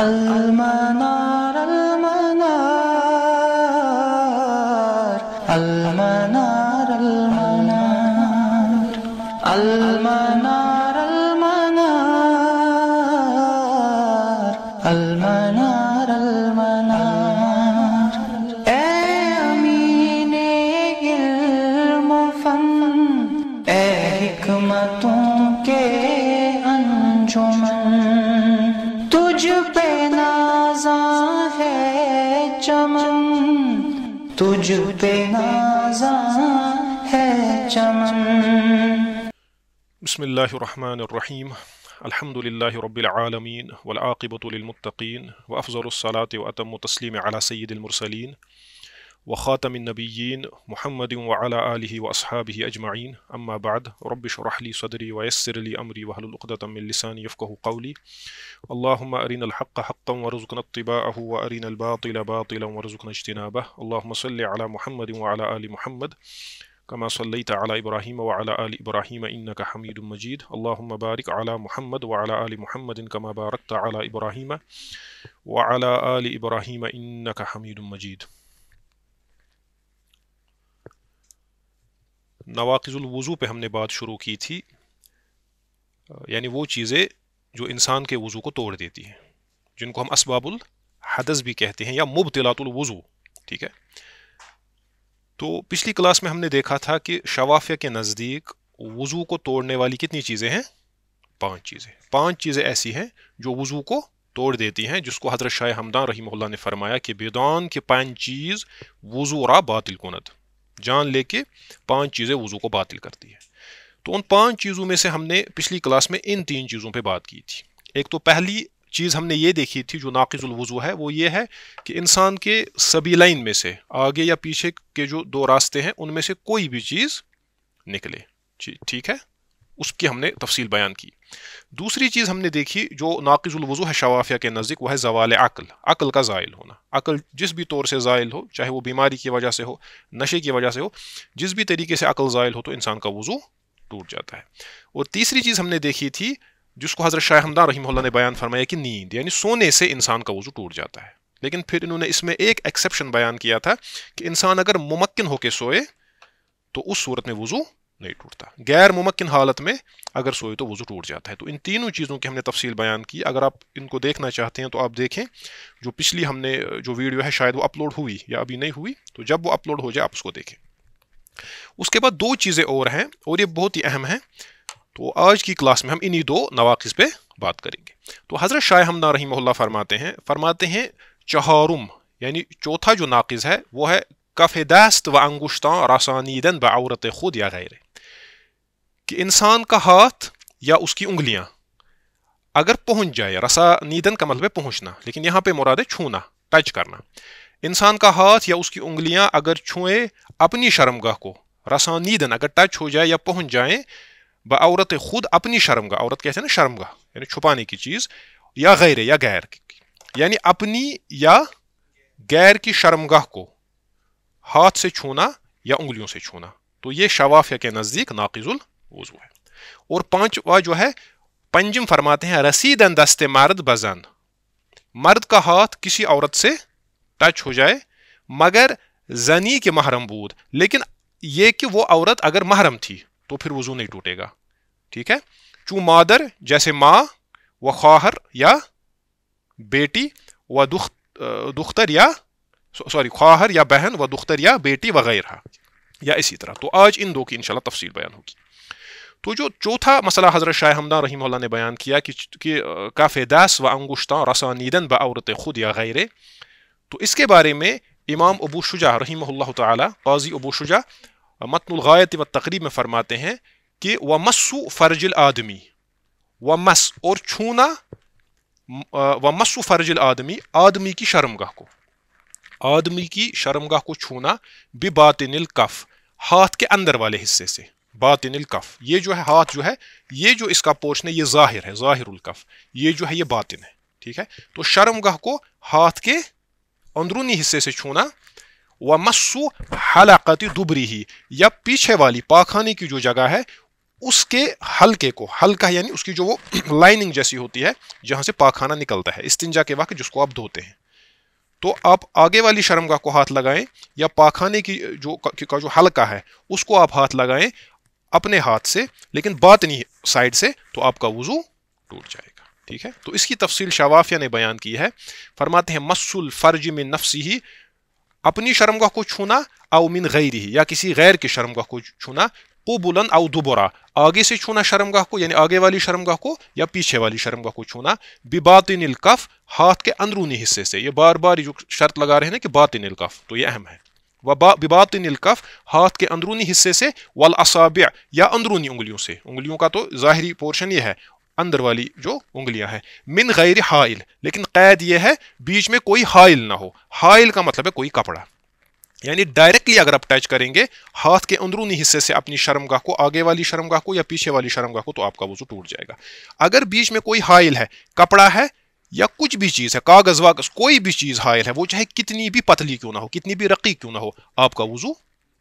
المنار الله الرحمن الرحيم الحمد لله رب العالمين والعاقبة للمتقين وأفضل الصلاة وأتم التسليم على سيد المرسلين وخاتم النبيين محمد وعلى آله وأصحابه أجمعين أما بعد رب اشرح لي صدري ويسر لي أمري وهل الأقدة من لساني يفقه قولي اللهم أرنا الحق حقا وارزقنا اتباعه وأرنا الباطل باطلا وارزقنا اجتنابه اللهم صل على محمد وعلى آل محمد کما صلی تعلیٰ ابراہیم و علیٰ عل ابراہیم اََََََََََََّّ حمید المجيد اللہ المبارك اعلیٰ محمد و اعلیٰ عليٰ محمد انكم ابارك تعليٰ ابراہيمہ و اعلیٰ عل ابراہيىمہ اً حمید الميد نواكز الوضو پہ ہم نے بات شروع کی تھی یعنی وہ چیزیں جو انسان کے وضو کو توڑ دیتی ہیں جن کو ہم اسباب الحدث بھی کہتے ہیں یا مبطلات الوضو ٹھیک ہے تو پچھلی کلاس میں ہم نے دیکھا تھا کہ شوافیہ کے نزدیک وضو کو توڑنے والی کتنی چیزیں ہیں پانچ چیزیں پانچ چیزیں ایسی ہیں جو وضو کو توڑ دیتی ہیں جس کو حضرت شاہ حمدان رحمہ اللہ نے فرمایا کہ بیدان کے پانچ چیز وضو را باطل کنت جان لے کے پانچ چیزیں وضو کو باطل کرتی ہے تو ان پانچ چیزوں میں سے ہم نے پچھلی کلاس میں ان تین چیزوں پہ بات کی تھی ایک تو پہلی چیز ہم نے یہ دیکھی تھی جو ناقض الوضو ہے وہ یہ ہے کہ انسان کے سبھی لائن میں سے آگے یا پیچھے کے جو دو راستے ہیں ان میں سے کوئی بھی چیز نکلے جی، ٹھیک ہے اس کی ہم نے تفصیل بیان کی دوسری چیز ہم نے دیکھی جو ناقض الوضو ہے شوافیہ کے نزدیک وہ ہے زوال عقل عقل کا زائل ہونا عقل جس بھی طور سے زائل ہو چاہے وہ بیماری کی وجہ سے ہو نشے کی وجہ سے ہو جس بھی طریقے سے عقل زائل ہو تو انسان کا وضو ٹوٹ جاتا ہے اور تیسری چیز ہم نے دیکھی تھی جس کو حضرت شاہ حمدان رحمہ اللہ نے بیان فرمایا کہ نیند یعنی سونے سے انسان کا وضو ٹوٹ جاتا ہے لیکن پھر انہوں نے اس میں ایک ایکسیپشن بیان کیا تھا کہ انسان اگر ممکن ہو کے سوئے تو اس صورت میں وضو نہیں ٹوٹتا غیر ممکن حالت میں اگر سوئے تو وضو ٹوٹ جاتا ہے تو ان تینوں چیزوں کی ہم نے تفصیل بیان کی اگر آپ ان کو دیکھنا چاہتے ہیں تو آپ دیکھیں جو پچھلی ہم نے جو ویڈیو ہے شاید وہ اپلوڈ ہوئی یا ابھی نہیں ہوئی تو جب وہ اپلوڈ ہو جائے آپ اس کو دیکھیں اس کے بعد دو چیزیں اور ہیں اور یہ بہت ہی اہم ہیں تو آج کی کلاس میں ہم انہی دو نواقص پہ بات کریں گے تو حضرت شاہ رحمہ اللہ فرماتے ہیں فرماتے ہیں چہارم یعنی چوتھا جو ناقص ہے وہ ہے کف دست و انگشتاں رسا نید بعورت خود یا غیر کہ انسان کا ہاتھ یا اس کی انگلیاں اگر پہنچ جائے رسا نیدن مطلب ہے پہنچنا لیکن یہاں پہ مراد ہے چھونا ٹچ کرنا انسان کا ہاتھ یا اس کی انگلیاں اگر چھوئیں اپنی شرمگاہ کو رسا نیدن اگر ٹچ ہو جائے یا پہنچ جائیں بہ عورت خود اپنی شرم گاہ عورت کیسے نا شرم گاہ یعنی چھپانے کی چیز یا غیر یا غیر یعنی اپنی یا غیر کی شرم گاہ کو ہاتھ سے چھونا یا انگلیوں سے چھونا تو یہ شوافیہ کے نزدیک ناقض الوضو ہے اور پانچواں جو ہے پنجم فرماتے ہیں رسید دست مرد بزن مرد کا ہاتھ کسی عورت سے ٹچ ہو جائے مگر زنی کے محرم بود لیکن یہ کہ وہ عورت اگر محرم تھی تو پھر وضو نہیں ٹوٹے گا ٹھیک ہے چوں مادر جیسے ماں و خواہر یا بیٹی و دختر یا سوری خواہر یا بہن و دختر یا بیٹی وغیرہ یا اسی طرح تو آج ان دو کی انشاءاللہ تفصیل بیان ہوگی تو جو چوتھا مسئلہ حضرت شاہ حمدان رحمہ اللہ نے بیان کیا کہ کافی داس و انگوشتان رسانیدن با عورت خود یا غیرے تو اس کے بارے میں امام ابو شجا رحمہ اللہ تعالی قاضی ابو شجا متن الغایت و تقریب میں فرماتے ہیں کہ و مسو فرج آدمی و مس اور چھونا و مسو فرج آدمی آدمی کی شرم گاہ کو آدمی کی شرم گاہ کو چھونا بھی باطن الکف ہاتھ کے اندر والے حصے سے باطن الکف یہ جو ہے ہاتھ جو ہے یہ جو اس کا پورشن ہے یہ ظاہر ہے ظاہر الکف یہ جو ہے یہ باطن ہے ٹھیک ہے تو شرم گاہ کو ہاتھ کے اندرونی حصے سے چھونا مسو حلقتی دبری ہی یا پیچھے والی پاخانے کی جو جگہ ہے اس کے ہلکے کو ہلکا یعنی اس کی جو وہ لائننگ جیسی ہوتی ہے جہاں سے پاخانہ نکلتا ہے استنجا کے وقت جس کو آپ دھوتے ہیں تو آپ آگے والی شرمگاہ کو ہاتھ لگائیں یا پاخانے کی جو جو ہلکا ہے اس کو آپ ہاتھ لگائیں اپنے ہاتھ سے لیکن بات نہیں سائڈ سے تو آپ کا وضو ٹوٹ جائے گا ٹھیک ہے تو اس کی تفصیل شوافیہ یعنی نے بیان کی ہے فرماتے ہیں مسل فرج میں نفسی ہی اپنی شرم گاہ کو چھونا او من غیر ہی کسی غیر کی شرم گاہ کو چھونا کو بلند او دوبرا آگے سے چھونا شرم گاہ کو یعنی آگے والی شرم گاہ کو یا پیچھے والی شرم گاہ کو چھونا باطن الکف ہاتھ کے اندرونی حصے سے یہ بار بار جو شرط لگا رہے ہیں کہ باطن الکف تو یہ اہم ہے باطن الکف ہاتھ کے اندرونی حصے سے والاصابع یا اندرونی انگلیوں سے انگلیوں کا تو ظاہری پورشن یہ ہے اندر والی جو انگلیاں ہیں من غیر حائل لیکن قید یہ ہے بیچ میں کوئی حائل نہ ہو حائل کا مطلب ہے کوئی کپڑا یعنی ڈائریکٹلی اگر آپ ٹچ کریں گے ہاتھ کے اندرونی حصے سے اپنی شرمگاہ کو آگے والی شرمگاہ کو یا پیچھے والی شرمگاہ کو تو آپ کا وضو ٹوٹ جائے گا اگر بیچ میں کوئی حائل ہے کپڑا ہے یا کچھ بھی چیز ہے کاغذ واغذ کوئی بھی چیز حائل ہے وہ چاہے کتنی بھی پتلی کیوں نہ ہو کتنی بھی رقی کیوں نہ ہو آپ کا وضو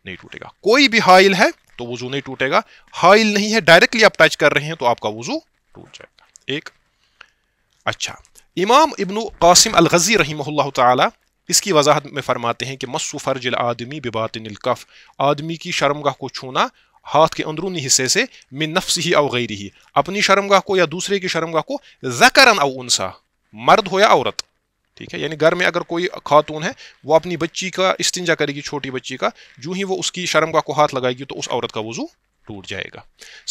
نہیں ٹوٹے گا کوئی بھی حائل ہے تو وضو نہیں ٹوٹے گا حائل نہیں ہے ڈائریکٹلی آپ ٹچ کر رہے ہیں تو آپ کا وضو ٹوٹ جائے گا ایک اچھا امام ابن قاسم الغزی رحمہ اللہ تعالی اس کی وضاحت میں فرماتے ہیں کہ مسو فرج العادمی بباطن الکف آدمی کی شرمگاہ کو چھونا ہاتھ کے اندرونی حصے سے من نفس ہی او غیر ہی اپنی شرمگاہ کو یا دوسرے کی شرمگاہ کو زکرن او انسا مرد ہو یا عورت ٹھیک ہے یعنی گھر میں اگر کوئی خاتون ہے وہ اپنی بچی کا استنجا کرے گی چھوٹی بچی کا جو ہی وہ اس کی شرمگاہ کو ہاتھ لگائے گی تو اس عورت کا وضو ٹوٹ جائے گا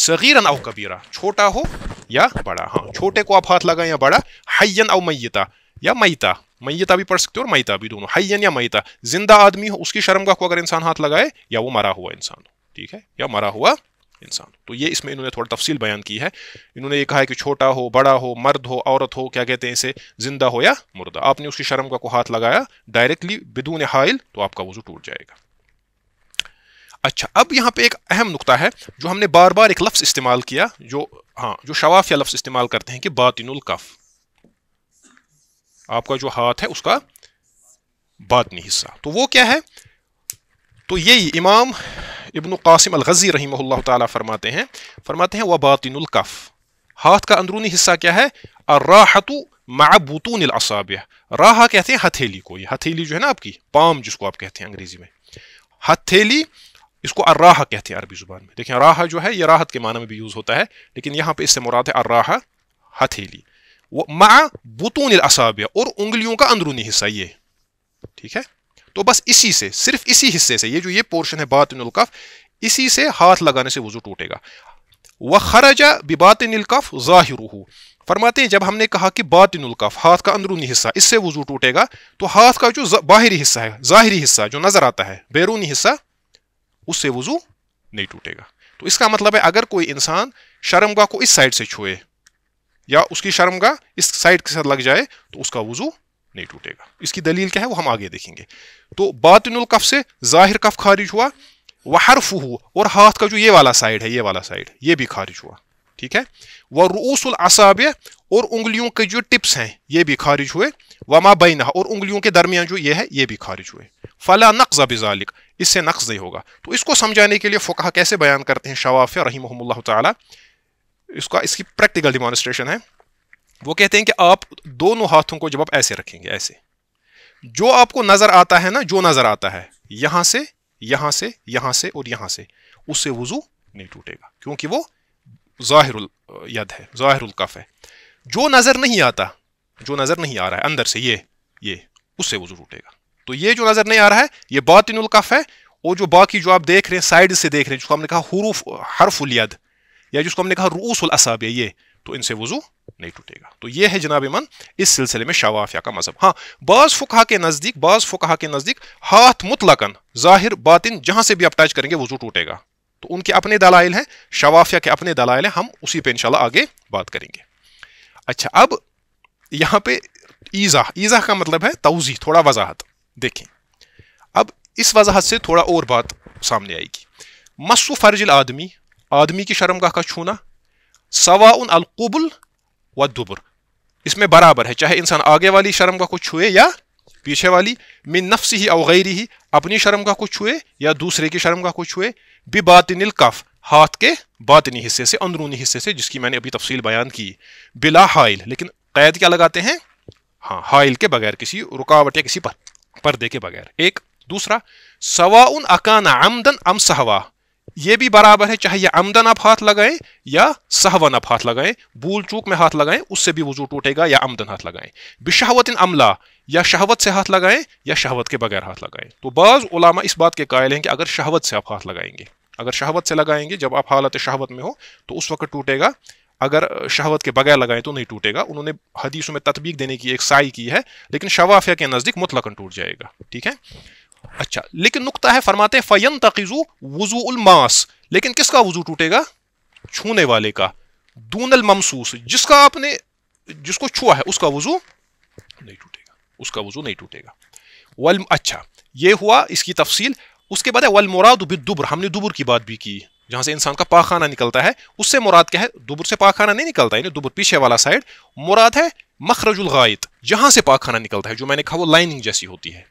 صغیرن او کبیرہ چھوٹا ہو یا بڑا ہاں چھوٹے کو آپ ہاتھ لگائیں یا بڑا حین او میتا یا میتا میتا بھی پڑھ سکتے ہو اور میتا بھی دونوں حین یا میتا زندہ آدمی ہو اس کی شرمگا کو اگر انسان ہاتھ لگائے یا وہ مرا ہوا انسان ٹھیک ہے یا مرا ہوا انسان تو یہ اس میں انہوں نے تھوڑا تفصیل بیان کی ہے انہوں نے یہ کہا ہے کہ چھوٹا ہو بڑا ہو مرد ہو عورت ہو کیا کہتے ہیں اسے زندہ ہو یا مردہ آپ نے اس کی شرم کا کو ہاتھ لگایا ڈائریکٹلی بدون حائل تو آپ کا وضو ٹوٹ جائے گا اچھا اب یہاں پہ ایک اہم نقطہ ہے جو ہم نے بار بار ایک لفظ استعمال کیا جو ہاں جو شوافیہ لفظ استعمال کرتے ہیں کہ باطن القف آپ کا جو ہاتھ ہے اس کا باطنی حصہ تو وہ کیا ہے تو یہی امام ابن قاسم الغزی رحمہ اللہ تعالیٰ فرماتے ہیں فرماتے ہیں وہ باطن القف ہاتھ کا اندرونی حصہ کیا ہے بطون محبوط راہا کہتے ہیں ہتھیلی کو یہ ہتھیلی جو ہے نا آپ کی پام جس کو آپ کہتے ہیں انگریزی میں ہتھیلی اس کو اراحہ کہتے ہیں عربی زبان میں دیکھیں راہا جو ہے یہ راحت کے معنی میں بھی یوز ہوتا ہے لیکن یہاں پہ اس سے مراد ہے اراحہ ہتھیلی وہ مَ بتون اسابیہ اور انگلیوں کا اندرونی حصہ یہ ٹھیک ہے تو بس اسی سے صرف اسی حصے سے یہ جو یہ پورشن ہے باطن القف اسی سے ہاتھ لگانے سے وضو ٹوٹے گا وہ خراج القف ظاہر فرماتے ہیں جب ہم نے کہا کہ باطن القف ہاتھ کا اندرونی حصہ اس سے وضو ٹوٹے گا تو ہاتھ کا جو باہری حصہ ہے ظاہری حصہ جو نظر آتا ہے بیرونی حصہ اس سے وضو نہیں ٹوٹے گا تو اس کا مطلب ہے اگر کوئی انسان شرمگاہ کو اس سائڈ سے چھوئے یا اس کی شرمگاہ اس سائڈ کے ساتھ لگ جائے تو اس کا وضو نہیں ٹوٹے گا اس کی دلیل کیا ہے وہ ہم آگے دیکھیں گے تو باطن القف سے ظاہر کف خارج ہوا وہ حرف ہو اور ہاتھ کا جو یہ والا سائڈ ہے یہ والا سائڈ یہ بھی خارج ہوا ٹھیک ہے وہ روس الاصاب اور انگلیوں کے جو ٹپس ہیں یہ بھی خارج ہوئے وما بینہ اور انگلیوں کے درمیان جو یہ ہے یہ بھی خارج ہوئے فلا نقض بذالک اس سے نقص نہیں ہوگا تو اس کو سمجھانے کے لیے فقہ کیسے بیان کرتے ہیں شواف رحیم اللہ تعالیٰ اس کا اس کی پریکٹیکل ڈیمانسٹریشن ہے وہ کہتے ہیں کہ آپ دونوں ہاتھوں کو جب آپ ایسے رکھیں گے ایسے جو آپ کو نظر آتا ہے نا جو نظر آتا ہے یہاں سے یہاں سے یہاں سے اور یہاں سے اس سے وضو نہیں ٹوٹے گا کیونکہ وہ ظاہر الید ہے ظاہر القف ہے جو نظر نہیں آتا جو نظر نہیں آ رہا ہے اندر سے یہ یہ اس سے وضو ٹوٹے گا تو یہ جو نظر نہیں آ رہا ہے یہ باطن القف ہے اور جو باقی جو آپ دیکھ رہے ہیں سائڈ سے دیکھ رہے ہیں جس کو ہم نے کہا حروف حرف الید یا جس کو ہم نے کہا روس الاصاب یہ تو ان سے وضو نہیں ٹوٹے گا تو یہ ہے جناب من اس سلسلے میں شوافیہ کا مذہب ہاں بعض فقہ کے نزدیک بعض فقہ کے نزدیک ہاتھ مطلقاً ظاہر باطن جہاں سے بھی آپ ٹچ کریں گے وضو ٹوٹے گا تو ان کے اپنے دلائل ہیں شوافیہ کے اپنے دلائل ہیں ہم اسی پہ انشاءاللہ آگے بات کریں گے اچھا اب یہاں پہ ایزا ایزا کا مطلب ہے توضیح تھوڑا وضاحت دیکھیں اب اس وضاحت سے تھوڑا اور بات سامنے آئے گی مسو فرجل آدمی آدمی کی شرم کا کا چھونا ان القبل و دبر اس میں برابر ہے چاہے انسان آگے والی شرم کو چھوئے یا پیچھے والی من نفس ہی غیر ہی اپنی شرم کو چھوئے یا دوسرے کی شرم کو چھوئے بے باطن القف ہاتھ کے باطنی حصے سے اندرونی حصے سے جس کی میں نے ابھی تفصیل بیان کی بلا حائل لیکن قید کیا لگاتے ہیں ہاں حائل کے بغیر کسی رکاوٹ یا کسی پر پردے کے بغیر ایک دوسرا سوا ان اکانا یہ بھی برابر ہے چاہے یہ آپ ہاتھ لگائیں یا سہون آپ ہاتھ لگائیں بول چوک میں ہاتھ لگائیں اس سے بھی وضو ٹوٹے گا یا آمدن ہاتھ لگائیں بشہوت ان عملہ یا شہوت سے ہاتھ لگائیں یا شہوت کے بغیر ہاتھ لگائیں تو بعض علماء اس بات کے قائل ہیں کہ اگر شہوت سے آپ ہاتھ لگائیں گے اگر شہوت سے لگائیں گے جب آپ حالت شہوت میں ہو تو اس وقت ٹوٹے گا اگر شہوت کے بغیر لگائیں تو نہیں ٹوٹے گا انہوں نے حدیثوں میں تطبیق دینے کی ایک سائی کی ہے لیکن شوافیہ کے نزدیک متلقن ٹوٹ جائے گا ٹھیک ہے اچھا لیکن نقطہ ہے فرماتے فین تقیزو وضو الماس لیکن کس کا وضو ٹوٹے گا چھونے والے کا دون الممسوس جس کا آپ نے جس کو چھوا ہے اس کا وضو نہیں ٹوٹے گا اس کا وضو نہیں ٹوٹے گا ولم اچھا یہ ہوا اس کی تفصیل اس کے بعد ہے والمراد بالدبر ہم نے دبر کی بات بھی کی جہاں سے انسان کا پاخانہ نکلتا ہے اس سے مراد کیا ہے دوبر سے پاخانہ نہیں نکلتا یعنی دوبر پیچھے والا سائیڈ مراد ہے مخرج الغائط جہاں سے پاخانہ نکلتا ہے جو میں نے کہا وہ لائننگ جیسی ہوتی ہے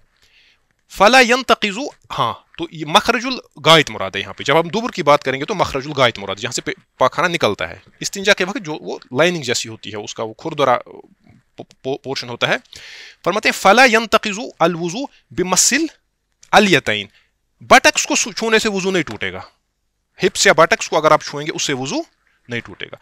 فلا ینتقیزو ہاں تو یہ مخرج الغائط مراد ہے یہاں پہ جب ہم دوبر کی بات کریں گے تو مخرج الغائط مراد جہاں سے پاخانہ نکلتا ہے استنجا کے وقت جو وہ لائننگ جیسی ہوتی ہے اس کا وہ کھردرا پورشن ہوتا ہے فرماتے ہیں فلا ینتقیزو الوضو بمثل الیتین بٹکس کو چھونے سے وضو نہیں ٹوٹے گا ہپس یا بٹکس کو اگر آپ چھوئیں گے اس سے وضو نہیں ٹوٹے گا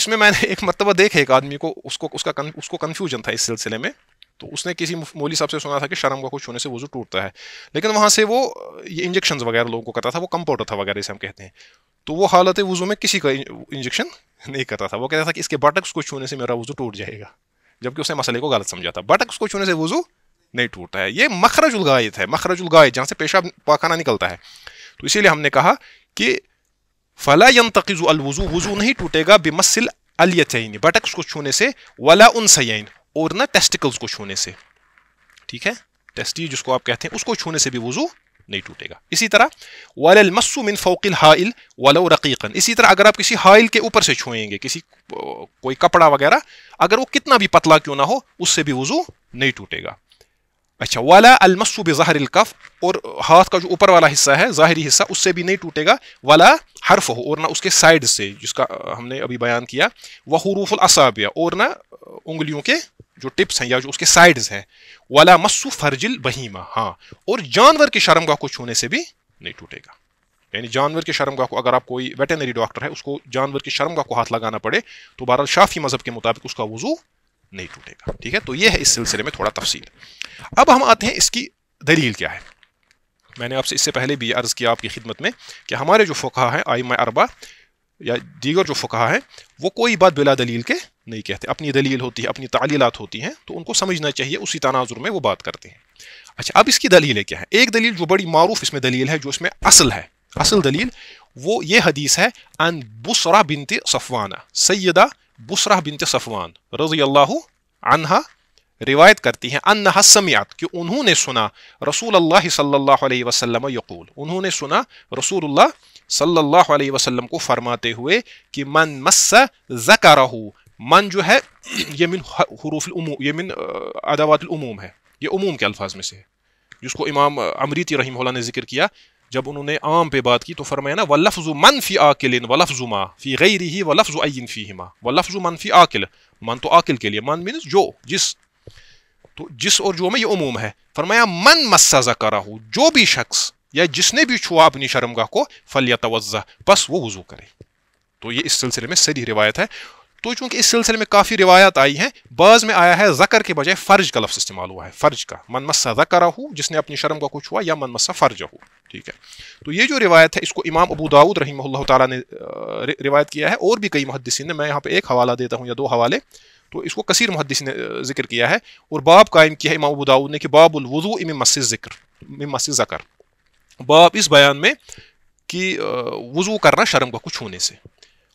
اس میں میں نے ایک مرتبہ دیکھے ایک آدمی کو اس کو اس کا اس کو کنفیوژن تھا اس سلسلے میں تو اس نے کسی مولی صاحب سے سنا تھا کہ شرم کا کو چھونے سے وضو ٹوٹتا ہے لیکن وہاں سے وہ یہ انجیکشنز وغیرہ لوگوں کو کرتا تھا وہ کمپاؤڈر تھا وغیرہ اسے ہم کہتے ہیں تو وہ حالت وضو میں کسی کا انجیکشن نہیں کرتا تھا وہ کہتا تھا کہ اس کے بٹکس کو چھونے سے میرا وضو ٹوٹ جائے گا جبکہ اس نے مسئلے کو غلط سمجھا تھا بٹکس کو چھونے سے وضو نہیں ٹوٹتا ہے یہ مخرج الگ ہے مخرج الگائت جہاں سے پیشہ پاخانہ نکلتا ہے تو اسی لیے ہم نے کہا کہ فلا ین تقیز الوضو وضو نہیں ٹوٹے گا بے مسل الین بٹکس کو چھونے سے ولا ان سین اور نہ ٹیسٹیکلس کو چھونے سے ٹھیک ہے ٹیسٹی جس کو آپ کہتے ہیں اس کو چھونے سے بھی وضو نہیں ٹوٹے گا اسی طرح من فوق الحائل ولو رقیقا اسی طرح اگر آپ کسی حائل کے اوپر سے چھوئیں گے کسی کوئی کپڑا وغیرہ اگر وہ کتنا بھی پتلا کیوں نہ ہو اس سے بھی وضو نہیں ٹوٹے گا اچھا والا المسو بے ظاہر اور ہاتھ کا جو اوپر والا حصہ ہے ظاہری حصہ اس سے بھی نہیں ٹوٹے گا والا حرف ہو اور نہ اس کے سائڈ سے جس کا ہم نے ابھی بیان کیا وہ حروف الصابیہ اور نہ انگلیوں کے جو ٹپس ہیں یا جو اس کے سائڈز ہیں والا مسو فرجل البہیمہ ہاں اور جانور کے شرمگاہ کو چھونے سے بھی نہیں ٹوٹے گا یعنی جانور کے شرمگاہ کو اگر آپ کوئی ویٹنری ڈاکٹر ہے اس کو جانور کے شرمگاہ کو ہاتھ لگانا پڑے تو بہرحال شافی مذہب کے مطابق اس کا وضو نہیں ٹوٹے گا ٹھیک ہے تو یہ ہے اس سلسلے میں تھوڑا تفصیل اب ہم آتے ہیں اس کی دلیل کیا ہے میں نے آپ سے اس سے پہلے بھی عرض کیا آپ کی خدمت میں کہ ہمارے جو فقہ ہیں آئی مائی اربا یا دیگر جو فقہ ہیں وہ کوئی بات بلا دلیل کے نہیں کہتے اپنی دلیل ہوتی ہے اپنی تعلیلات ہوتی ہیں تو ان کو سمجھنا چاہیے اسی تناظر میں وہ بات کرتے ہیں اچھا اب اس کی دلیلیں کیا ہیں ایک دلیل جو بڑی معروف اس میں دلیل ہے جو اس میں اصل ہے اصل دلیل وہ یہ حدیث ہے ان بسرا بنت صفوانہ سیدہ بسرہ بنت صفوان رضی اللہ عنہ روایت کرتی ہیں سنا رسول اللہ صلی اللہ علیہ وسلم یقول انہوں نے سنا رسول اللہ صلی اللہ علیہ وسلم کو فرماتے ہوئے کہ من مس من جو ہے یہ من حروف الاموم یہ من عدوات الاموم ہے یہ عموم کے الفاظ میں سے ہے جس کو امام امریتی رحمہ اللہ نے ذکر کیا جب انہوں نے عام پہ بات کی تو فرمایا نا ولفظ من فی عاقل و لفظ ما فی غیر ہی و لفظ عین فی ہما و لفظ من فی عاقل من تو عاقل کے لیے من مینس جو جس تو جس اور جو میں یہ عموم ہے فرمایا من مسا ذکر ہو جو بھی شخص یا جس نے بھی چھوا اپنی شرمگاہ کو فلیتوزہ بس وہ وضو کرے تو یہ اس سلسلے میں سری روایت ہے تو چونکہ اس سلسلے میں کافی روایات آئی ہیں بعض میں آیا ہے زکر کے بجائے فرج کا لفظ استعمال ہوا ہے فرج کا من مسا ذکر ہو جس نے اپنی شرم کا کچھ ہوا یا من مسا فرج ہو ٹھیک ہے تو یہ جو روایت ہے اس کو امام ابو داود رحمہ اللہ تعالیٰ نے روایت کیا ہے اور بھی کئی محدثین نے میں یہاں پہ ایک حوالہ دیتا ہوں یا دو حوالے تو اس کو کثیر محدث نے ذکر کیا ہے اور باب قائم کیا ہے امام ابو داود نے کہ باب الوضو ام مس ذکر اماسِ ذکر باب اس بیان میں کہ وضو کرنا شرم کا کچھ ہونے سے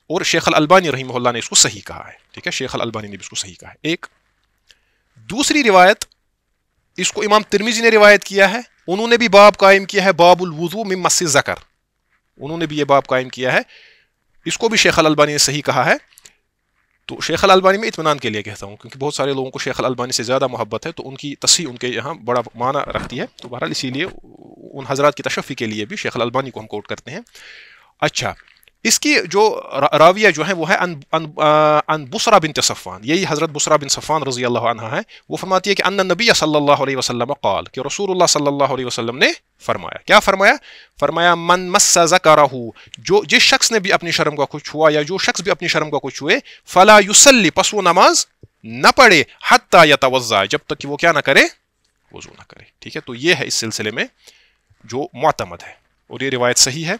اور شیخ الالبانی رحمہ اللہ نے اس کو صحیح کہا ہے ٹھیک ہے شیخ الالبانی نے بھی اس کو صحیح کہا ہے ایک دوسری روایت اس کو امام ترمیزی نے روایت کیا ہے انہوں نے بھی باب قائم کیا ہے باب الوضو مس زکر انہوں نے بھی یہ باب قائم کیا ہے اس کو بھی شیخ الالبانی نے صحیح کہا ہے تو شیخ الالبانی میں اطمینان کے لیے کہتا ہوں کیونکہ بہت سارے لوگوں کو شیخ الالبانی سے زیادہ محبت ہے تو ان کی تصحیح ان کے یہاں بڑا معنی رکھتی ہے تو بہرحال اسی لیے ان حضرات کی تشفی کے لیے بھی شیخ الالبانی کو ہم کوٹ کرتے ہیں اچھا اس کی جو راویہ جو ہیں وہ ہے ان بسرا بن تصفان یہی حضرت بسرا بن صفان رضی اللہ عنہ ہے وہ فرماتی ہے کہ ان نبی صلی اللہ علیہ وسلم قال کہ رسول اللہ صلی اللہ علیہ وسلم نے فرمایا کیا فرمایا فرمایا من مس ذکرہ جو جس شخص نے بھی اپنی شرم کا کچھ ہوا یا جو شخص بھی اپنی شرم کا کچھ ہوئے فلا یسلی وہ نماز نہ پڑھے حتی یا توجہ جب تک کہ وہ کیا نہ کرے وضو نہ کرے ٹھیک ہے تو یہ ہے اس سلسلے میں جو معتمد ہے اور یہ روایت صحیح ہے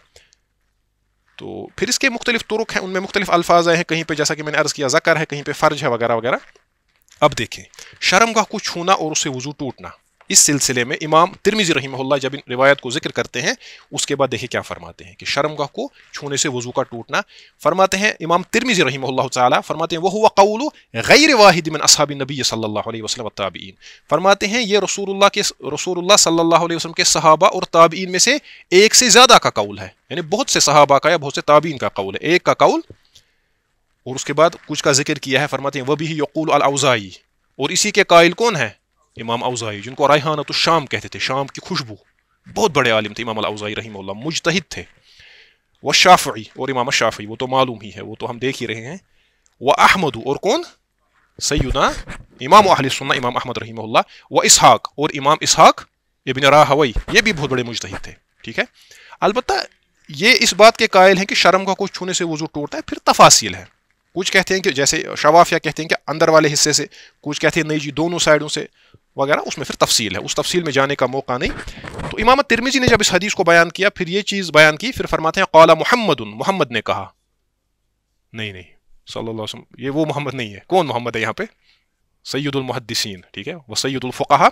تو پھر اس کے مختلف طرق ہیں ان میں مختلف الفاظ آئے ہیں کہیں پہ جیسا کہ میں نے عرض کیا زکر ہے کہیں پہ فرج ہے وغیرہ وغیرہ اب دیکھیں شرم کا کچھ چھونا اور اسے وضو ٹوٹنا اس سلسلے میں امام ترمیزی رحمہ اللہ جب ان روایت کو ذکر کرتے ہیں اس کے بعد دیکھیں کیا فرماتے ہیں کہ شرمگاہ کو چھونے سے وضو کا ٹوٹنا فرماتے ہیں امام ترمیزی رحمہ اللہ تعالیٰ فرماتے ہیں صَلَّى صلی اللہ علیہ وسلم فرماتے ہیں یہ رسول اللہ کے رسول اللہ صلی اللہ علیہ وسلم کے صحابہ اور تابعین میں سے ایک سے زیادہ کا قول ہے یعنی بہت سے صحابہ کا یا بہت سے تابعین کا قول ہے ایک کا قول اور اس کے بعد کچھ کا ذکر کیا ہے فرماتے وہ بھی یقول الاوزائی اور اسی کے قائل کون ہے امام اوزائی جن کو رائحانہ تو شام کہتے تھے شام کی خوشبو بہت بڑے عالم تھے امام الاوزائی رحمہ اللہ مجتہد تھے وہ شافعی اور امام شافعی وہ تو معلوم ہی ہے وہ تو ہم دیکھ ہی رہے ہیں وہ احمد اور کون سیدنا امام و سنہ امام احمد رحمہ اللہ و اسحاق اور امام اسحاق ابن بن یہ بھی بہت بڑے مجتہد تھے ٹھیک ہے البتہ یہ اس بات کے قائل ہیں کہ شرم کا کچھ چھونے سے وضو ٹوٹتا ہے پھر تفاصیل ہے کچھ کہتے ہیں کہ جیسے شوافیہ کہتے ہیں کہ اندر والے حصے سے کچھ کہتے ہیں نئی جی دونوں سائڈوں سے وغیرہ اس میں پھر تفصیل ہے اس تفصیل میں جانے کا موقع نہیں تو امام ترمیزی نے جب اس حدیث کو بیان کیا پھر یہ چیز بیان کی پھر فرماتے ہیں قال محمد محمد نے کہا نہیں نہیں صلی اللہ علیہ وسلم یہ وہ محمد نہیں ہے کون محمد ہے یہاں پہ سید المحدثین ٹھیک ہے وہ سید الفقہ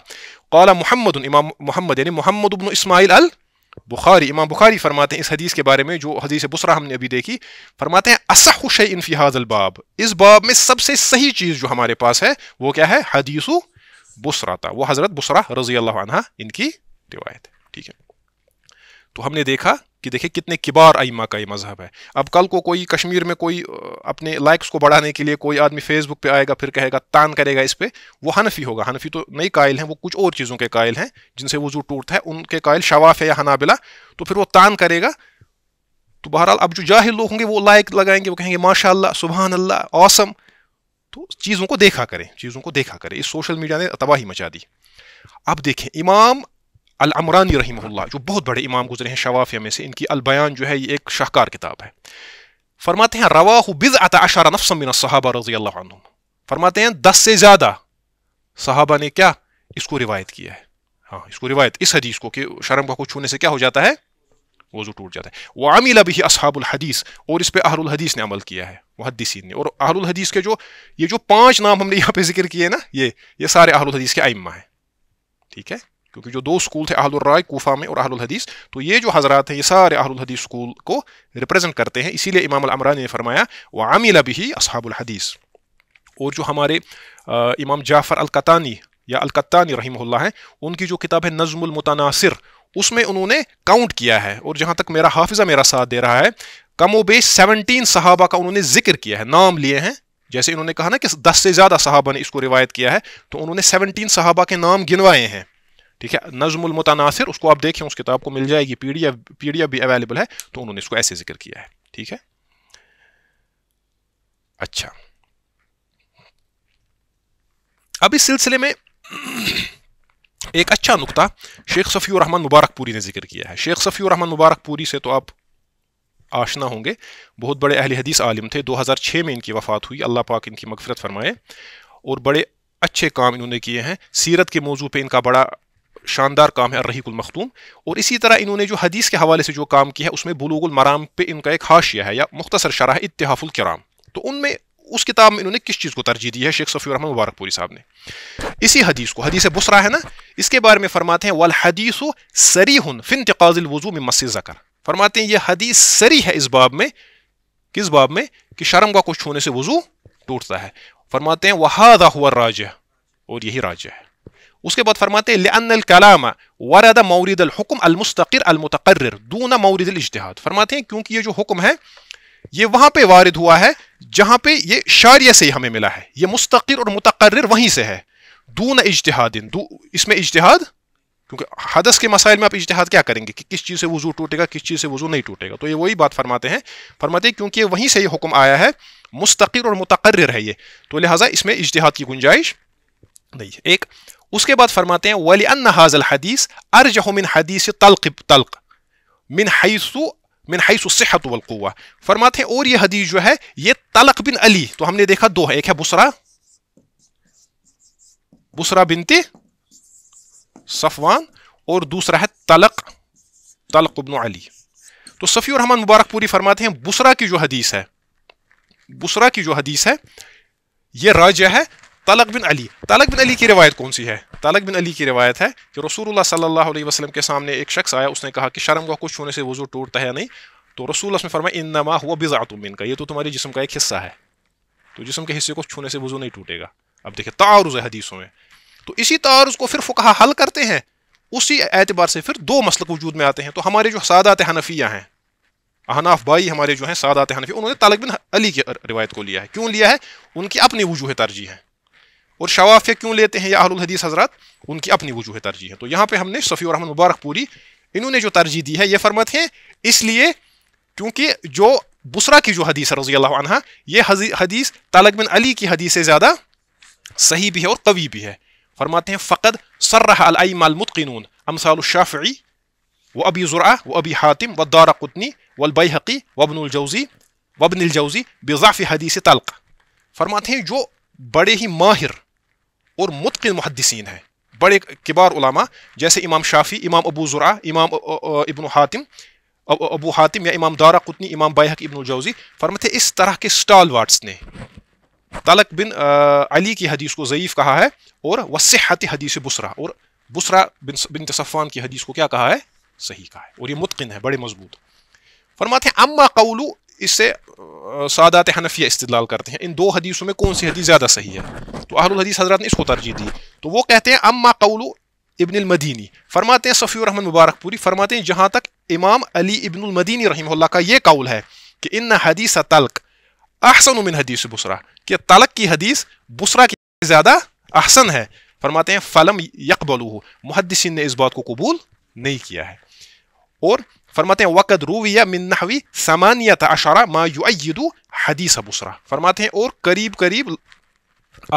قال محمد امام محمد یعنی محمد ابن اسماعیل البخاری امام بخاری فرماتے ہیں اس حدیث کے بارے میں جو حدیث بسرا ہم نے ابھی دیکھی فرماتے ہیں انفی حاض الباب اس باب میں سب سے صحیح چیز جو ہمارے پاس ہے وہ کیا ہے حدیث بسرا تھا وہ حضرت بسرا رضی اللہ عنہ ان کی روایت ہے ٹھیک ہے تو ہم نے دیکھا کہ دیکھیں کتنے کبار ائمہ کا یہ مذہب ہے اب کل کو کوئی کشمیر میں کوئی اپنے لائکس کو بڑھانے کے لیے کوئی آدمی فیس بک پہ آئے گا پھر کہے گا تان کرے گا اس پہ وہ حنفی ہوگا حنفی تو نئی قائل ہیں وہ کچھ اور چیزوں کے قائل ہیں جن سے وہ جو ٹوٹتا ہے ان کے قائل شواف ہے یا حنابلہ تو پھر وہ تان کرے گا تو بہرحال اب جو جاہل لوگ ہوں گے وہ لائک لگائیں گے وہ کہیں گے ماشاء اللہ سبحان اللہ آسم تو چیزوں کو دیکھا کریں چیزوں کو دیکھا کریں اس سوشل میڈیا نے تباہی مچا دی اب دیکھیں امام العمرانی رحمہ اللہ جو بہت بڑے امام گزرے ہیں شوافیہ میں سے ان کی البیان جو ہے یہ ایک شاہکار کتاب ہے فرماتے ہیں رواہ بز عطا نفسا من صحابہ رضی اللہ عنہ فرماتے ہیں دس سے زیادہ صحابہ نے کیا اس کو روایت کیا ہے ہاں اس کو روایت اس حدیث کو کہ شرم کا کوئی چھونے سے کیا ہو جاتا ہے وضو ٹوٹ جاتا ہے وہ عامی ابھی اصحاب الحدیث اور اس پہ الحدیث نے عمل کیا ہے وہ نے اور الحدیث کے جو یہ جو پانچ نام ہم نے یہاں پہ ذکر کیے نا یہ یہ سارے الحدیث کے ائمہ ہیں ٹھیک ہے کیونکہ جو دو سکول تھے اہل الرائے کوفہ میں اور الحدیث تو یہ جو حضرات ہیں یہ سارے الحدیث سکول کو ریپرزینٹ کرتے ہیں اسی لیے امام العمران نے فرمایا وہ عامل ابھی اصحاب الحدیث اور جو ہمارے امام جعفر القطانی یا القطانی رحمہ اللہ ہیں ان کی جو کتاب ہے نظم المتناصر اس میں انہوں نے کاؤنٹ کیا ہے اور جہاں تک میرا حافظہ میرا ساتھ دے رہا ہے کم و بیش سیونٹین صحابہ کا انہوں نے ذکر کیا ہے نام لیے ہیں جیسے انہوں نے کہا نا کہ دس سے زیادہ صحابہ نے اس کو روایت کیا ہے تو انہوں نے سیونٹین صحابہ کے نام گنوائے ہیں ٹھیک ہے نظم المتناثر اس کو آپ دیکھیں اس کتاب کو مل جائے گی P D F P D F بھی اویلیبل ہے تو انہوں نے اس کو ایسے ذکر کیا ہے ٹھیک ہے اچھا اب اس سلسلے میں ایک اچھا نقطہ شیخ صفی الرحمن مبارک پوری نے ذکر کیا ہے شیخ صفی الرحمن مبارک پوری سے تو آپ آشنا ہوں گے بہت بڑے اہل حدیث عالم تھے دو ہزار چھ میں ان کی وفات ہوئی اللہ پاک ان کی مغفرت فرمائے اور بڑے اچھے کام انہوں نے کیے ہیں سیرت کے موضوع پہ ان کا بڑا شاندار کام ہے الرحیق المختوم اور اسی طرح انہوں نے جو حدیث کے حوالے سے جو کام کیا ہے اس میں بلوغ المرام پہ ان کا ایک حاشیہ ہے یا مختصر شرح اتحاف الکرام تو ان میں اس کتاب میں انہوں نے کس چیز کو ترجیح دی ہے شیخ صفی الرحمن مبارک پوری صاحب نے اسی حدیث کو حدیث بسرا ہے نا اس کے بارے میں فرماتے ہیں والحدیث سریح فن تقاض الوضو میں مسجد ذکر فرماتے ہیں یہ حدیث سری ہے اس باب میں کس باب میں کہ شرم کا کچھ چھونے سے وضو ٹوٹتا ہے فرماتے ہیں وہادا ہوا راج اور یہی راج ہے اس کے بعد فرماتے ہیں لأن الکلام ورد مورد الحکم المستقر المتقرر دون مورد الاجتہاد فرماتے ہیں کیونکہ یہ جو حکم ہے یہ وہاں پہ وارد ہوا ہے جہاں پہ یہ شاریہ سے ہمیں ملا ہے یہ مستقر اور متقرر وہیں سے ہے دون اجتہاد اس میں اجتہاد کیونکہ حدث کے مسائل میں آپ اجتہاد کیا کریں گے کہ کس چیز سے وضو ٹوٹے گا کس چیز سے وضو نہیں ٹوٹے گا تو یہ وہی بات فرماتے ہیں فرماتے ہیں کیونکہ وہیں سے یہ حکم آیا ہے مستقر اور متقرر ہے یہ تو لہٰذا اس میں اجتہاد کی گنجائش نہیں ہے ایک اس کے بعد فرماتے ہیں ولی ان حاضل حدیث ارجہ تلق من حیث فرماتے ہیں اور یہ حدیث جو ہے یہ طلق بن علی تو ہم نے دیکھا دو ہے ایک ہے بسرا بسرا بنتی صفوان اور دوسرا ہے طلق طلق ابن علی تو صفی اور رحمد مبارک پوری فرماتے ہیں بسرا کی جو حدیث ہے بسرا کی جو حدیث ہے یہ راجہ ہے طلق بن علی طلق بن علی کی روایت کون سی ہے طلق بن علی کی روایت ہے کہ رسول اللہ صلی اللہ علیہ وسلم کے سامنے ایک شخص آیا اس نے کہا کہ شرم کا کچھ چھونے سے وضو ٹوٹتا ہے نہیں تو رسول اللہ نے فرمایا انما ہوا من کا یہ تو تمہارے جسم کا ایک حصہ ہے تو جسم کے حصے کو چھونے سے وضو نہیں ٹوٹے گا اب دیکھیں تعارض ہے حدیثوں میں تو اسی تعارض کو پھر فقہ حل کرتے ہیں اسی اعتبار سے پھر دو مسلک وجود میں آتے ہیں تو ہمارے جو سادات حنفیہ ہیں احناف بھائی ہمارے جو ہیں سادات حنفیہ انہوں نے طالق بن علی کی روایت کو لیا ہے کیوں لیا ہے ان کی اپنی وجوہ ترجیح ہیں اور شوافیہ کیوں لیتے ہیں یا اہل الحدیث حضرات ان کی اپنی وجوہ ترجیح ہے تو یہاں پہ ہم نے صفی الرحمن مبارک پوری انہوں نے جو ترجیح دی ہے یہ فرماتے ہیں اس لیے کیونکہ جو بسرا کی جو حدیث ہے رضی اللہ عنہ یہ حدیث طالق بن علی کی حدیث سے زیادہ صحیح بھی ہے اور قوی بھی ہے فرماتے ہیں فقط سرح العیم المتقنون امثال الشافعی و ابی ذرا و ابی حاتم و دارا قطنی البحقی وبن الجوزی وبن الجوزی بضعف حدیث طلق فرماتے ہیں جو بڑے ہی ماہر اور متقن محدثین ہیں بڑے کبار علماء جیسے امام شافی امام ابو ذرا امام ابن حاتم ابو حاتم یا امام دارا کتنی امام بحق ابن الجوزی فرماتے اس طرح کے اسٹال واٹس نے طلق بن علی کی حدیث کو ضعیف کہا ہے اور وسحت حدیث بسرا اور بسرا بن تصفان کی حدیث کو کیا کہا ہے صحیح کہا ہے اور یہ متقن ہے بڑے مضبوط فرماتے اما قولو اس سے سادات حنفیہ استدلال کرتے ہیں ان دو حدیثوں میں کون سی حدیث زیادہ صحیح ہے تو اہل الحدیث حضرات نے اس کو ترجیح دی تو وہ کہتے ہیں اما قول ابن المدینی فرماتے ہیں صفی الرحمن مبارک پوری فرماتے ہیں جہاں تک امام علی ابن المدینی رحمہ اللہ کا یہ قول ہے کہ ان حدیث تلق احسن من حدیث بسرا کہ تلق کی حدیث بسرا کی زیادہ احسن ہے فرماتے ہیں فلم یکبلو محدثین نے اس بات کو قبول نہیں کیا ہے اور فرماتے ہیں وقد رویہ من نحوی تا اشارہ ما یعیدو حدیث بسرا فرماتے ہیں اور قریب قریب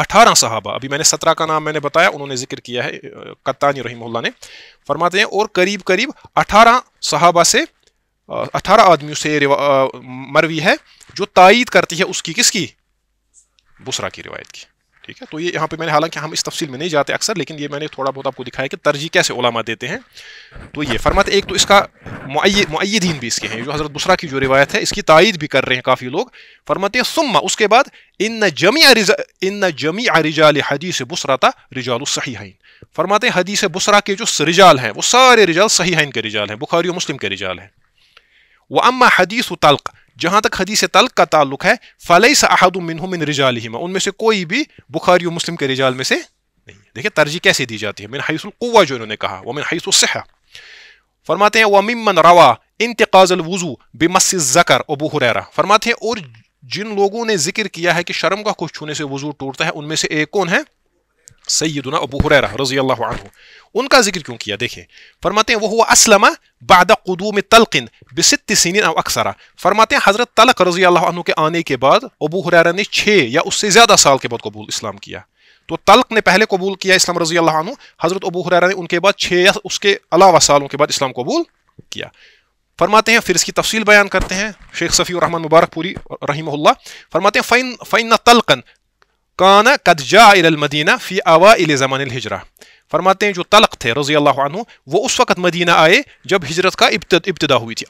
اٹھارہ صحابہ ابھی میں نے سترہ کا نام میں نے بتایا انہوں نے ذکر کیا ہے قطانی رحمہ اللہ نے فرماتے ہیں اور قریب قریب اٹھارہ صحابہ سے اٹھارہ آدمیوں سے مروی ہے جو تائید کرتی ہے اس کی کس کی بسرا کی روایت کی ٹھیک ہے تو یہ یہاں پہ میں نے حالانکہ ہم اس تفصیل میں نہیں جاتے اکثر لیکن یہ میں نے تھوڑا بہت آپ کو دکھایا کہ ترجیح کیسے علماء دیتے ہیں تو یہ فرمات ایک تو اس کا معیدین بھی اس کے ہیں جو حضرت بسرا کی جو روایت ہے اس کی تائید بھی کر رہے ہیں کافی لوگ فرماتے ثم اس کے بعد ان جمع ان جمی رجال حدیث بسرا تا رجال و فرماتے ہیں حدیث بسرا کے جو رجال ہیں وہ سارے رجال صحیح کے رجال ہیں بخاری و مسلم کے رجال ہیں وہ اما حدیث و تلق جہاں تک حدیث تلق کا تعلق ہے فلح سا احد المن رجالم ان میں سے کوئی بھی بخاری و مسلم کے رجال میں سے نہیں دیکھیے ترجیح کیسے دی جاتی ہے من حیث القوا جو انہوں نے کہا وہ من حیث الصحا فرماتے ہیں وہ ممن روا انتقاض الوضو بے مس زکر ابو حریرا فرماتے ہیں اور جن لوگوں نے ذکر کیا ہے کہ شرم کا خوش چھونے سے وضو ٹوٹتا ہے ان میں سے ایک کون ہے سیدنا ابو حریرہ رضی اللہ عنہ ان کا ذکر کیوں کیا دیکھیں فرماتے ہیں وہ ہوا اسلم بعد قدوم تلقن بست سنین او اکثر فرماتے ہیں حضرت تلق رضی اللہ عنہ کے آنے کے بعد ابو حریرہ نے چھے یا اس سے زیادہ سال کے بعد قبول اسلام کیا تو تلق نے پہلے قبول کیا اسلام رضی اللہ عنہ حضرت ابو حریرہ نے ان کے بعد چھے یا اس کے علاوہ سالوں کے بعد اسلام قبول کیا فرماتے ہیں پھر اس کی تفصیل بیان کرتے ہیں شیخ صفی الرحمن مبارک پوری رحمہ اللہ فرماتے ہیں فائن فائن تلقن کانا قد جا ار المدینہ فی آوا ال زمان الحجرا فرماتے ہیں جو تلق تھے رضی اللہ عنہ وہ اس وقت مدینہ آئے جب ہجرت کا ابتدا ہوئی تھی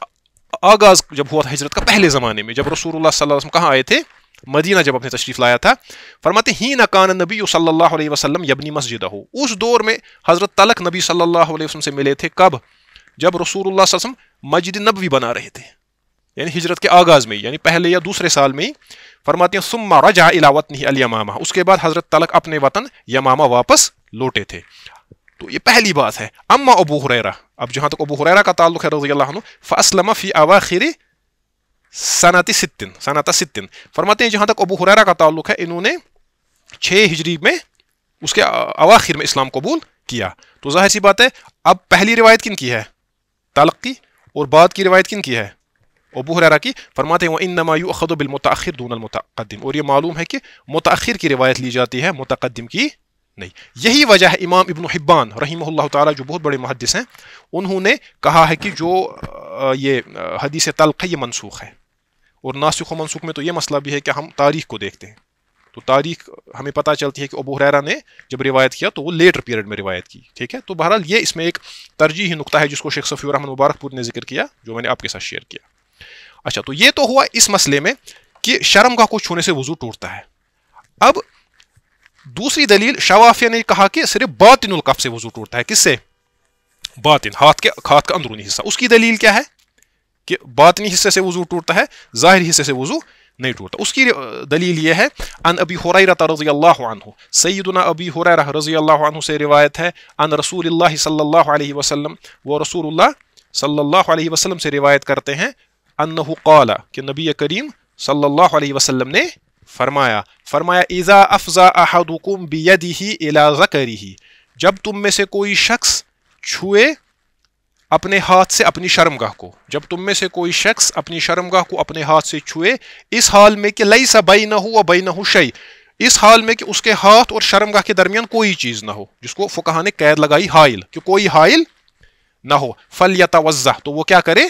آغاز جب ہوا تھا ہجرت کا پہلے زمانے میں جب رسول اللہ اللہ صلی علیہ وسلم کہاں آئے تھے مدینہ جب اپنے تشریف لایا تھا فرماتے نہ کان نبی صلی اللہ علیہ وسلم یبنی مسجد ہو اس دور میں حضرت تلق نبی صلی اللہ علیہ وسلم سے ملے تھے کب جب رسول اللہ صلی اللہ علیہ وسلم مسجد نبوی بنا رہے تھے یعنی ہجرت کے آغاز میں یعنی پہلے یا دوسرے سال میں فرماتے سما رجا علاوت نہیں ال یمامہ اس کے بعد حضرت تلق اپنے وطن یمامہ واپس لوٹے تھے تو یہ پہلی بات ہے اما ابو حریرہ اب جہاں تک ابو حریرہ کا تعلق ہے رضی اللہ عنہ فاسلم فی اواخری صنعت ستن صنعت ستن فرماتے ہیں جہاں تک ابو حریرا کا تعلق ہے انہوں نے چھ ہجری میں اس کے اواخر میں اسلام قبول کیا تو ظاہر سی بات ہے اب پہلی روایت کن کی ہے تلق کی اور بعد کی روایت کن کی ہے ابو حرا کی فرماتے وہ ان نمایو اخدو بالمتخر دون المتقدم اور یہ معلوم ہے کہ متاخر کی روایت لی جاتی ہے متقدم کی نہیں یہی وجہ ہے امام ابن حبان رحمہ اللہ تعالی جو بہت بڑے محدث ہیں انہوں نے کہا ہے کہ جو یہ حدیث تلقی ہے یہ منسوخ ہے اور ناسخ و منسوخ میں تو یہ مسئلہ بھی ہے کہ ہم تاریخ کو دیکھتے ہیں تو تاریخ ہمیں پتہ چلتی ہے کہ ابو حریرہ نے جب روایت کیا تو وہ لیٹر پیریڈ میں روایت کی ٹھیک ہے تو بہرحال یہ اس میں ایک ترجیح نقطہ ہے جس کو شیخ صفی الرحمن مبارک پور نے ذکر کیا جو میں نے آپ کے ساتھ شیئر کیا اچھا تو یہ تو ہوا اس مسئلے میں کہ شرم کا کچھ ہونے سے وضو ٹوٹتا ہے اب دوسری دلیل شوافیہ نے کہا کہ صرف باطن القف سے وضو ٹوٹتا ہے کس سے باطن ہاتھ کے ہاتھ کا اندرونی حصہ اس کی دلیل کیا ہے کہ باطنی حصے سے وضو ٹوٹتا ہے ظاہری حصے سے وضو نہیں ٹوٹتا اس کی دلیل یہ ہے ان ابی حریرہ رضی اللہ عنہ سیدنا ابی حریرہ رضی اللہ عنہ سے روایت ہے ان رسول اللہ صلی اللہ علیہ وسلم وہ رسول اللہ صلی اللہ علیہ وسلم سے روایت کرتے ہیں انہ کالا کہ نبی کریم صلی اللہ علیہ وسلم نے فرمایا فرمایا ایزا افزا بیدہی الی ہی جب تم میں سے کوئی شخص چھوئے اپنے ہاتھ سے اپنی شرمگاہ کو جب تم میں سے کوئی شخص اپنی شرمگاہ کو اپنے ہاتھ سے چھوئے اس حال میں کہ لئی بینہو و نہ ہو نہ اس حال میں کہ اس کے ہاتھ اور شرمگاہ کے درمیان کوئی چیز نہ ہو جس کو فقہ نے قید لگائی حائل کہ کوئی حائل نہ ہو فل تو وہ کیا کرے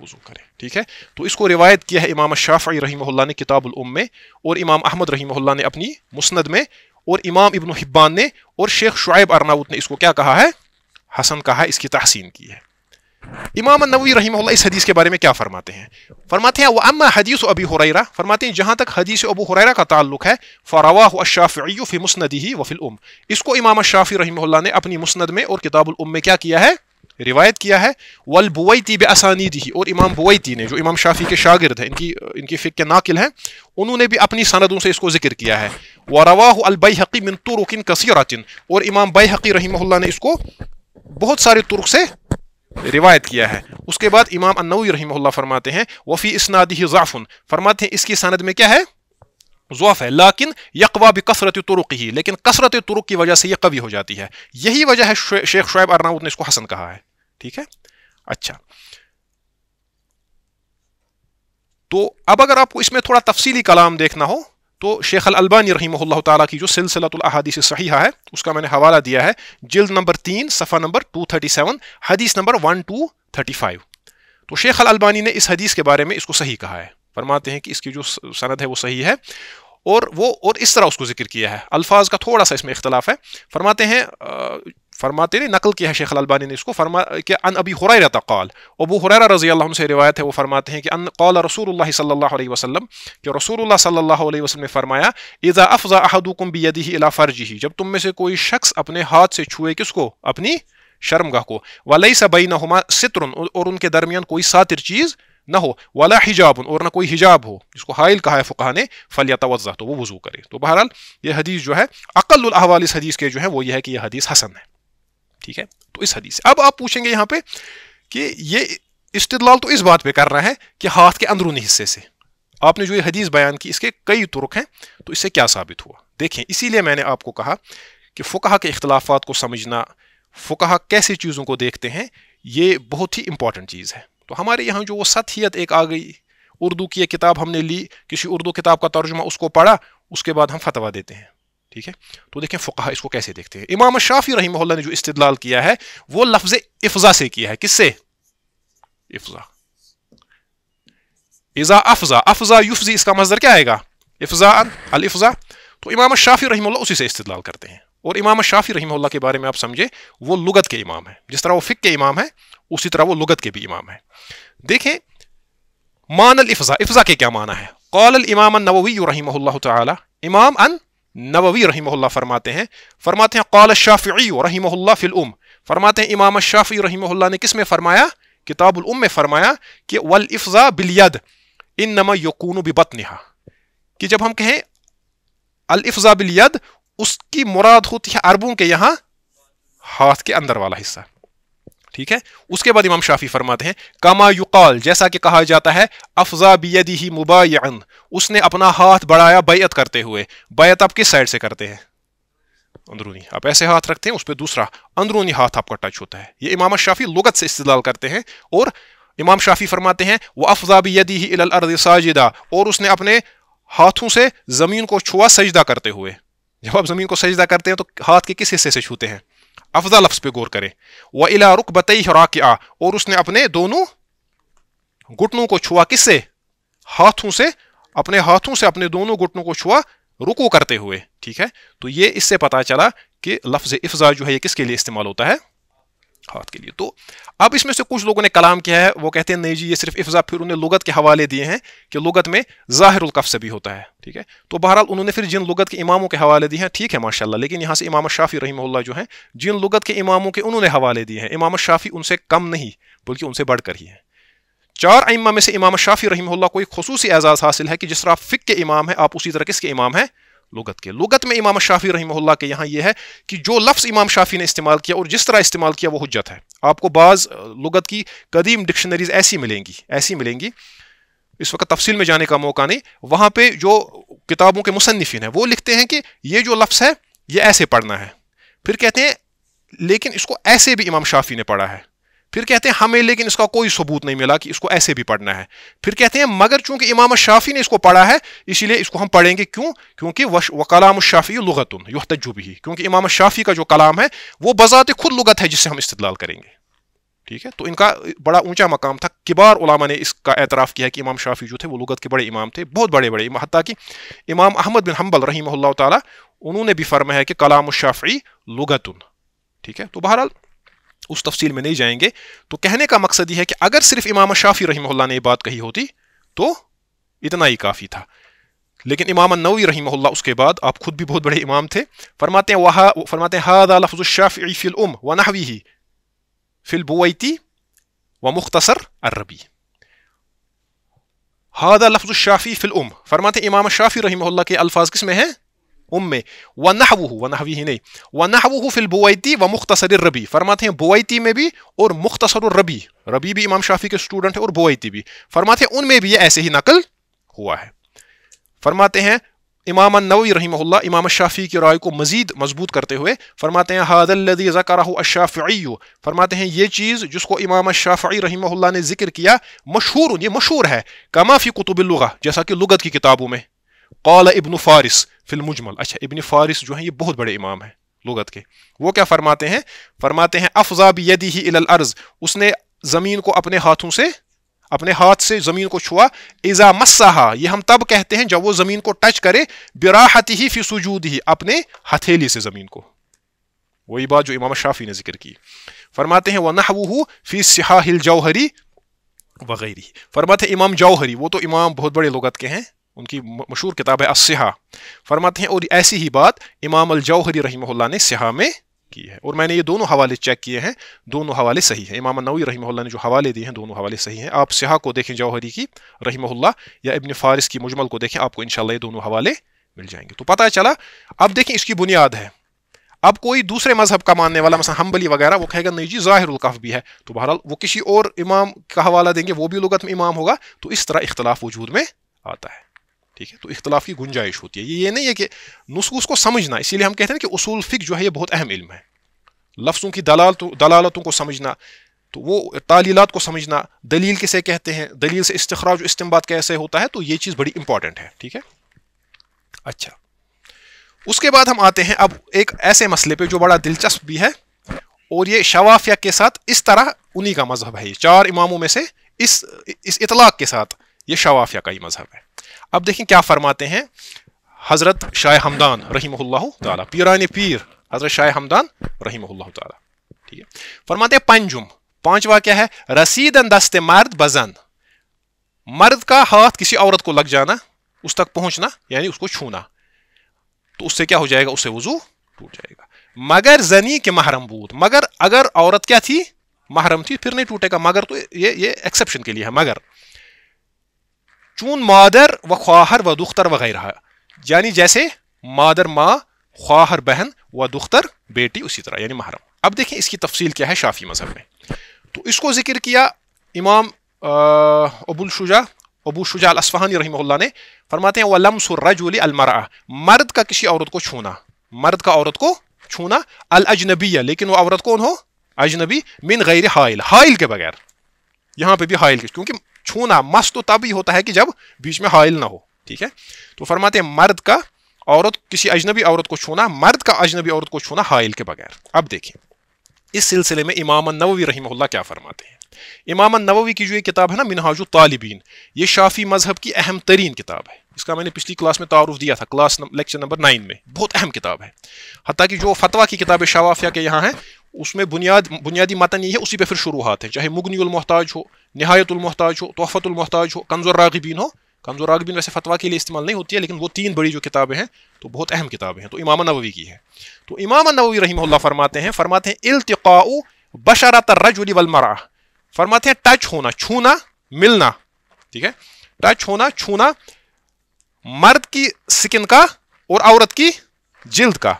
وضو کرے ٹھیک ہے تو اس کو روایت کیا ہے امام شافعی رحمہ اللہ نے کتاب الام میں اور امام احمد رحمہ اللہ نے اپنی مسند میں اور امام ابن حبان نے اور شیخ شعیب ارناؤت نے اس کو کیا کہا ہے حسن کہا ہے اس کی تحسین کی ہے امام النوی رحمہ اللہ اس حدیث کے بارے میں کیا فرماتے ہیں فرماتے ہیں وہ ام حدیث ابی حریرہ فرماتے ہیں جہاں تک حدیث ابو حریرہ کا تعلق ہے فَرَوَاهُ الشافعی فی مسندہ وفی الام اس کو امام شافی رحمہ اللہ نے اپنی مسند میں اور کتاب الام میں کیا کیا ہے روایت کیا ہے وہ البویتی بے اسانیدی اور امام بویتی نے جو امام شافی کے شاگرد ہیں ان کی ان کی فکے ناقل ہیں انہوں نے بھی اپنی سندوں سے اس کو ذکر کیا ہے وہ رواح من حقی منت اور امام بیحقی رحمہ اللہ نے اس کو بہت سارے ترک سے روایت کیا ہے اس کے بعد امام انوی رحمہ اللہ فرماتے ہیں وفی اسنادی ضعف فرماتے ہیں اس کی سند میں کیا ہے ضعف ہے لیکن یقوا بھی کثرت ترک ہی لیکن کثرت ترک کی وجہ سے یہ قوی ہو جاتی ہے یہی وجہ ہے شیخ شعیب ارناؤت نے اس کو حسن کہا ہے ٹھیک ہے اچھا تو اب اگر آپ کو اس میں تھوڑا تفصیلی کلام دیکھنا ہو تو شیخ الالبانی البانی اللہ تعالیٰ کی جو سلسلہ ہے اس کا میں نے حوالہ دیا ہے جلد نمبر تین صفحہ نمبر ٹو تھرٹی سیون حدیث نمبر ون ٹو تھرٹی فائیو تو شیخ الالبانی البانی نے اس حدیث کے بارے میں اس کو صحیح کہا ہے فرماتے ہیں کہ اس کی جو سند ہے وہ صحیح ہے اور وہ اور اس طرح اس کو ذکر کیا ہے الفاظ کا تھوڑا سا اس میں اختلاف ہے فرماتے ہیں فرماتے نہیں نقل کیا ہے شیخ البانی نے اس کو فرما کہ ان ابی حریرہ قال ابو حریرہ رضی اللہ عنہ سے روایت ہے وہ فرماتے ہیں کہ ان قال رسول اللہ صلی اللہ علیہ وسلم کہ رسول اللہ صلی اللہ علیہ وسلم نے فرمایا افزا افضا کم بھی الا فرجہ جب تم میں سے کوئی شخص اپنے ہاتھ سے چھوئے کس کو اپنی شرمگاہ کو وَلَيْسَ بَيْنَهُمَا سِتْرٌ اور ان کے درمیان کوئی ساتر چیز نہ ہو ولا حجاب اور نہ کوئی حجاب ہو جس کو حائل کہا ہے فقہ نے فلیطہ توجہ تو وہ وضو کرے تو بہرحال یہ حدیث جو ہے اقل الاحوال اس حدیث کے جو ہے وہ یہ ہے کہ یہ حدیث حسن ہے ٹھیک ہے تو اس حدیث اب آپ پوچھیں گے یہاں پہ کہ یہ استدلال تو اس بات پہ کر رہا ہے کہ ہاتھ کے اندرونی حصے سے آپ نے جو یہ حدیث بیان کی اس کے کئی ترک ہیں تو اس سے کیا ثابت ہوا دیکھیں اسی لیے میں نے آپ کو کہا کہ فقہ کے اختلافات کو سمجھنا فقہ کیسے چیزوں کو دیکھتے ہیں یہ بہت ہی امپورٹنٹ چیز ہے تو ہمارے یہاں جو وہ سطحیت ایک آ گئی اردو کی ایک کتاب ہم نے لی کسی اردو کتاب کا ترجمہ اس کو پڑھا اس کے بعد ہم فتویٰ دیتے ہیں ٹھیک ہے تو دیکھیں فقہ اس کو کیسے دیکھتے ہیں امام شافی رحمہ اللہ نے جو استدلال کیا ہے وہ لفظ افضا سے کیا ہے کس سے افضا افضا افضا ازا یفضی اس کا مصدر کیا آئے گا افضا الافضا تو امام شافی رحمہ اللہ اسی سے استدلال کرتے ہیں اور امام شافی رحمہ اللہ کے بارے میں آپ سمجھے وہ لغت کے امام ہے جس طرح وہ فق کے امام ہے اسی طرح وہ لغت کے بھی امام ہے دیکھیں مان الافضا افضا کے کیا معنی ہے قال الامام النووی رحمہ اللہ تعالی امام ان نووی رحمہ اللہ فرماتے ہیں فرماتے ہیں قال شافی رحمہ اللہ الام فرماتے ہیں امام شافی رحمہ اللہ نے کس میں فرمایا کتاب العم میں فرمایا کہ والافضا بلید ان نما یقون و بت نہا کہ جب ہم کہیں الافضا بلید اس کی مراد ہوتی ہے عربوں کے یہاں ہاتھ کے اندر والا حصہ ٹھیک ہے اس کے بعد امام شافی فرماتے ہیں کما یقال جیسا کہ کہا جاتا ہے افزا بیدی ہی مبایعن اس نے اپنا ہاتھ بڑھایا بیعت کرتے ہوئے بیعت آپ کس سائڈ سے کرتے ہیں اندرونی آپ ایسے ہاتھ رکھتے ہیں اس پہ دوسرا اندرونی ہاتھ آپ کا ٹچ ہوتا ہے یہ امام شافی لغت سے استدلال کرتے ہیں اور امام شافی فرماتے ہیں وہ افزا ساجدہ اور اس نے اپنے ہاتھوں سے زمین کو چھوا سجدہ کرتے ہوئے جب آپ زمین کو سجدہ کرتے ہیں تو ہاتھ کے کس حصے سے چھوتے ہیں افضا لفظ پہ غور کرے وہ الا رخ بتئی اور اور اس نے اپنے دونوں گٹنوں کو چھوا کس سے ہاتھوں سے اپنے ہاتھوں سے اپنے دونوں گٹنوں کو چھوا رکو کرتے ہوئے ٹھیک ہے تو یہ اس سے پتا چلا کہ لفظ افزا جو ہے یہ کس کے لیے استعمال ہوتا ہے ہاتھ کے لیے تو اب اس میں سے کچھ لوگوں نے کلام کیا ہے وہ کہتے ہیں نہیں جی یہ صرف افزا پھر انہوں نے لغت کے حوالے دیے ہیں کہ لغت میں ظاہر سے بھی ہوتا ہے ٹھیک ہے تو بہرحال انہوں نے پھر جن لغت کے اماموں کے حوالے دیے ہیں ٹھیک ہے ماشاء اللہ لیکن یہاں سے امام شافی رحمہ اللہ جو ہیں جن لغت کے اماموں کے انہوں نے حوالے دیے ہیں امام شافی ان سے کم نہیں بلکہ ان سے بڑھ کر ہی ہیں چار امام میں سے امام شافی رحمہ اللہ کو ایک خصوصی اعزاز حاصل ہے کہ جس طرح فک کے امام ہے آپ اسی طرح کس کے امام ہیں لغت کے لغت میں امام شافی رحمہ اللہ کے یہاں یہ ہے کہ جو لفظ امام شافی نے استعمال کیا اور جس طرح استعمال کیا وہ حجت ہے آپ کو بعض لغت کی قدیم ڈکشنریز ایسی ملیں گی ایسی ملیں گی اس وقت تفصیل میں جانے کا موقع نہیں وہاں پہ جو کتابوں کے مصنفین ہیں وہ لکھتے ہیں کہ یہ جو لفظ ہے یہ ایسے پڑھنا ہے پھر کہتے ہیں لیکن اس کو ایسے بھی امام شافی نے پڑھا ہے پھر کہتے ہیں ہمیں لیکن اس کا کوئی ثبوت نہیں ملا کہ اس کو ایسے بھی پڑھنا ہے پھر کہتے ہیں مگر چونکہ امام شافی نے اس کو پڑھا ہے اسی لیے اس کو ہم پڑھیں گے کیوں کیونکہ وہ کلام لغت یہ بھی کیونکہ امام شافی کا جو کلام ہے وہ بذات خود لغت ہے جس سے ہم استدلال کریں گے ٹھیک ہے تو ان کا بڑا اونچا مقام تھا کبار علماء نے اس کا اعتراف کیا کہ امام شافی جو تھے وہ لغت کے بڑے امام تھے بہت بڑے بڑے امام کہ امام احمد بن حنبل رحمہ اللہ تعالیٰ انہوں نے بھی فرمایا کہ کلام الشافی لغت لغتن ٹھیک ہے تو بہرحال اس تفصیل میں نہیں جائیں گے تو کہنے کا مقصد یہ ہے کہ اگر صرف امام شافی رحمہ اللہ نے یہ بات کہی ہوتی تو اتنا ہی کافی تھا لیکن امام النوی رحمہ اللہ اس کے بعد آپ خود بھی بہت بڑے امام تھے فرماتے ہیں و مختصر اربی ہادا لفظ فی الام فرماتے ہیں امام شافی رحمہ اللہ کے الفاظ کس میں ہیں ونحوی ہی نہیں و فی البویتی و مختصر ربی فرماتے ہیں بویتی میں بھی اور مختصر ربی ربی بھی امام شافی کے اسٹوڈنٹ ہے اور بویتی بھی فرماتے ہیں ان میں بھی یہ ایسے ہی نقل ہوا ہے فرماتے ہیں امام النوی رحمہ اللہ امام شافی کی رائے کو مزید مضبوط کرتے ہوئے فرماتے ہیں حادی ذکر الشافعی فرماتے ہیں یہ چیز جس کو امام الشافعی رحمہ اللہ نے ذکر کیا مشہور مشہور ہے فی قطب اللغہ جیسا کہ لغت کی کتابوں میں قال ابن فارس فی المجمل اچھا ابن فارس جو ہیں یہ بہت بڑے امام ہیں لغت کے وہ کیا فرماتے ہیں فرماتے ہیں بیدی ہی الارض اس نے زمین کو اپنے ہاتھوں سے اپنے ہاتھ سے زمین کو چھوا اذا مسہا یہ ہم تب کہتے ہیں جب وہ زمین کو ٹچ کرے براحت ہی فی سجود ہی اپنے ہتھیلی سے زمین کو وہی بات جو امام شافی نے ذکر کی فرماتے ہیں وَنَحْوُهُ فِي سِحَاهِ الْجَوْهَرِ وغیرہ فرماتے ہیں امام جوہری وہ تو امام بہت بڑے لغت کے ہیں ان کی مشہور کتاب ہے اسحا فرماتے ہیں اور ایسی ہی بات امام الجوہری رحمہ اللہ نے سیاہا میں کی ہے اور میں نے یہ دونوں حوالے چیک کیے ہیں دونوں حوالے صحیح ہیں امام النوی رحمہ اللہ نے جو حوالے دیے ہیں دونوں حوالے صحیح ہیں آپ سیاح کو دیکھیں جوہری کی رحمہ اللہ یا ابن فارس کی مجمل کو دیکھیں آپ کو انشاءاللہ یہ دونوں حوالے مل جائیں گے تو پتہ چلا اب دیکھیں اس کی بنیاد ہے اب کوئی دوسرے مذہب کا ماننے والا مثلا حمبلی وغیرہ وہ کہے گا نہیں جی ظاہر القف بھی ہے تو بہرحال وہ کسی اور امام کا حوالہ دیں گے وہ بھی لغت میں امام ہوگا تو اس طرح اختلاف وجود میں آتا ہے ٹھیک ہے تو اختلاف کی گنجائش ہوتی ہے یہ نہیں ہے کہ نصوص کو سمجھنا اسی لیے ہم کہتے ہیں کہ اصول فک جو ہے یہ بہت اہم علم ہے لفظوں کی دلالتوں دلالتوں کو سمجھنا تو وہ تعلیلات کو سمجھنا دلیل کسے کہتے ہیں دلیل سے استخراج استمباد کیسے ہوتا ہے تو یہ چیز بڑی امپورٹنٹ ہے ٹھیک ہے اچھا اس کے بعد ہم آتے ہیں اب ایک ایسے مسئلے پہ جو بڑا دلچسپ بھی ہے اور یہ شوافیہ کے ساتھ اس طرح انہی کا مذہب ہے یہ چار اماموں میں سے اس اطلاق کے ساتھ یہ شوافیہ کا ہی مذہب ہے اب دیکھیں کیا فرماتے ہیں حضرت شاہ حمدان رحمہ اللہ تعالیٰ پیر حضرت شاہ حمدان رحمہ اللہ تعالیٰ ٹھیک ہے فرماتے مرد بزن مرد کا ہاتھ کسی عورت کو لگ جانا اس تک پہنچنا یعنی اس کو چھونا تو اس سے کیا ہو جائے گا اس سے وضو ٹوٹ جائے گا مگر زنی کے محرم بود مگر اگر عورت کیا تھی محرم تھی پھر نہیں ٹوٹے گا مگر تو یہ یہ ایکسپشن کے لیے ہے مگر چون مادر و خواہر و دختر وغیرہ یعنی جیسے مادر ماں خواہر بہن و دختر بیٹی اسی طرح یعنی محرم اب دیکھیں اس کی تفصیل کیا ہے شافی مذہب میں تو اس کو ذکر کیا امام ابو الشجا ابو شجا الاسفہانی رحمہ اللہ نے فرماتے ہیں وہ لمس المرا مرد کا کسی عورت کو چھونا مرد کا عورت کو چھونا الاجنبی ہے لیکن وہ عورت کون ہو اجنبی من غیر حائل حائل کے بغیر یہاں پہ بھی حائل کیونکہ چھونا مس تو تب ہی ہوتا ہے کہ جب بیچ میں حائل نہ ہو ٹھیک ہے تو فرماتے ہیں مرد کا عورت کسی اجنبی عورت کو چھونا مرد کا اجنبی عورت کو چھونا حائل کے بغیر اب دیکھیں اس سلسلے میں امام النووی رحمہ اللہ کیا فرماتے ہیں امام النووی کی جو یہ کتاب ہے نا منہاج الطالبین یہ شافی مذہب کی اہم ترین کتاب ہے اس کا میں نے پچھلی کلاس میں تعارف دیا تھا کلاس لیکچر نمبر نائن میں بہت اہم کتاب ہے حتیٰ کہ جو فتویٰ کی کتاب شوافیہ کے یہاں ہیں اس میں بنیادی یہ ہے اسی پہ پھر شروعات ہیں چاہے مغنی المحتاج ہو نہایت المحتاج ہو توفت المحتاج ہو کنزور راغبین ہو کنزور راغبین ویسے فتویٰ کے لیے استعمال نہیں ہوتی ہے لیکن وہ تین بڑی جو کتابیں ہیں تو بہت اہم کتابیں ہیں تو امام نووی کی ہے تو امام نووی رحمہ اللہ فرماتے ہیں فرماتے ہیں التقاء الرجل بشارج فرماتے ہیں ٹچ ہونا چھونا ملنا ٹھیک ہے ٹچ ہونا چھونا مرد کی سکن کا اور عورت کی جلد کا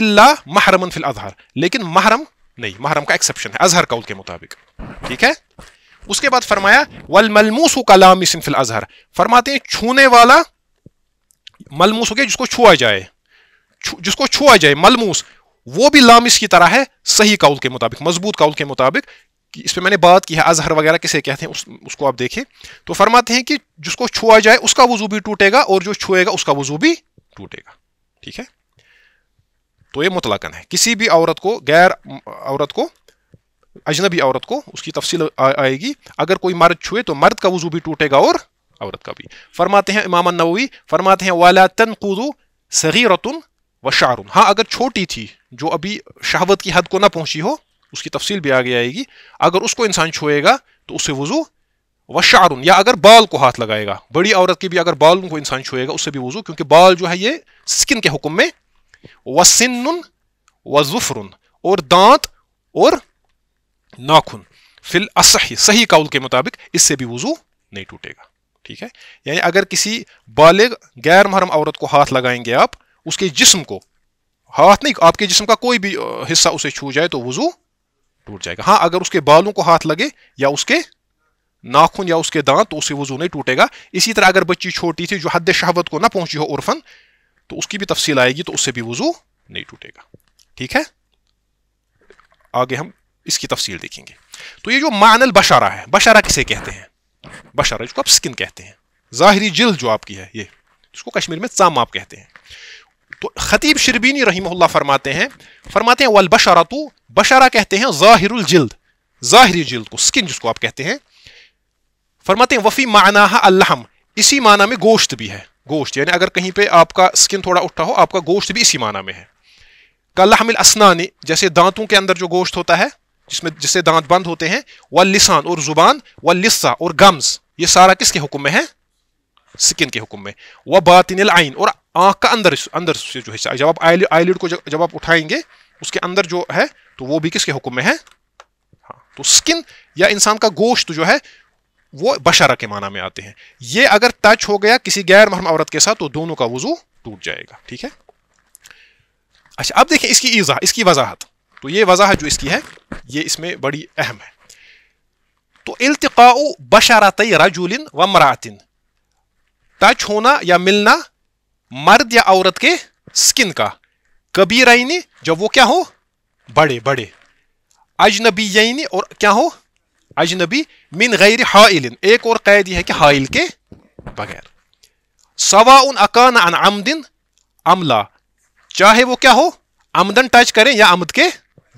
اللہ محرم فی الاظہر لیکن محرم نہیں محرم کا ایکسیپشن ہے اظہر قول کے مطابق ٹھیک ہے اس کے بعد فرمایا والملموس کا لامس فی الاظہر فرماتے ہیں چھونے والا ملموس ہو گیا جس کو چھوا جائے جس کو چھوا جائے ملموس وہ بھی لامس کی طرح ہے صحیح قول کے مطابق مضبوط قول کے مطابق کہ اس پہ میں نے بات کی ہے اظہر وغیرہ کسے کہتے ہیں اس اس کو آپ دیکھیں تو فرماتے ہیں کہ جس کو چھوا جائے اس کا وضو بھی ٹوٹے گا اور جو چھوئے گا اس کا وضو بھی ٹوٹے گا ٹھیک ہے تو یہ مطلقن ہے کسی بھی عورت کو غیر عورت کو اجنبی عورت کو اس کی تفصیل آئے گی اگر کوئی مرد چھوئے تو مرد کا وضو بھی ٹوٹے گا اور عورت کا بھی فرماتے ہیں امام النووی فرماتے ہیں والن کدو سعیر و ہاں اگر چھوٹی تھی جو ابھی شہوت کی حد کو نہ پہنچی ہو اس کی تفصیل بھی آگے آئے گی اگر اس کو انسان چھوئے گا تو اس سے وضو و یا اگر بال کو ہاتھ لگائے گا بڑی عورت کے بھی اگر بالوں کو انسان چھوئے گا اس سے بھی وضو کیونکہ بال جو ہے یہ سکن کے حکم میں وسن ظفرن اور دانت اور ناخن فل اسی صحیح قول کے مطابق اس سے بھی وضو نہیں ٹوٹے گا ٹھیک ہے یعنی اگر کسی بالغ غیر محرم عورت کو ہاتھ لگائیں گے آپ اس کے جسم کو ہاتھ نہیں آپ کے جسم کا کوئی بھی حصہ اسے چھو جائے تو وضو ٹوٹ جائے گا ہاں اگر اس کے بالوں کو ہاتھ لگے یا اس کے ناخن یا اس کے دانت تو اسے وضو نہیں ٹوٹے گا اسی طرح اگر بچی چھوٹی تھی جو حد شہوت کو نہ پہنچی ہو عرفن تو اس کی بھی تفصیل آئے گی تو اس سے بھی وضو نہیں ٹوٹے گا ٹھیک ہے آگے ہم اس کی تفصیل دیکھیں گے تو یہ جو مان البشارہ ہے بشارہ کسے کہتے ہیں بشارہ جس کو آپ سکن کہتے ہیں ظاہری جلد جو آپ کی ہے یہ اس کو کشمیر میں چام آپ کہتے ہیں تو خطیب شربینی رحمہ اللہ فرماتے ہیں فرماتے ہیں والبشارہ تو بشارہ کہتے ہیں ظاہر الجلد ظاہر جلد کو سکن جس کو آپ کہتے ہیں فرماتے ہیں وفی معناہ اللہم اسی معنی میں گوشت بھی ہے گوشت یعنی اگر کہیں پہ آپ کا سکن تھوڑا اٹھا ہو آپ کا گوشت بھی اسی معنی میں ہے لہم الاسنان جیسے دانتوں کے اندر جو گوشت ہوتا ہے جس میں جسے دانت بند ہوتے ہیں واللسان لسان اور زبان و لسا اور گمز یہ سارا کس کے حکم میں ہے سکن کے حکم میں العین اور آنکھ کا اندر اندر سے جو حصہ جب آپ اٹھائیں گے اس کے اندر جو ہے تو وہ بھی کس کے حکم میں ہے ہاں تو اسکن یا انسان کا گوشت جو ہے وہ بشارہ کے معنی میں آتے ہیں یہ اگر ٹچ ہو گیا کسی غیر محرم عورت کے ساتھ تو دونوں کا وضو ٹوٹ جائے گا ٹھیک ہے اچھا اب دیکھیں اس کی ایزا اس کی وضاحت تو یہ وضاحت جو اس کی ہے یہ اس میں بڑی اہم ہے تو التقاء بشارت رجول و مراتن ٹچ ہونا یا ملنا مرد یا عورت کے سکن کا کبیرعین جب وہ کیا ہو بڑے بڑے اجنبی یعنی اور کیا ہو اجنبی من غیر حائل ایک اور قید یہ ہے کہ حائل کے بغیر سوا ان اکان ان عمدن عملہ چاہے وہ کیا ہو امدن ٹچ کریں یا امد کے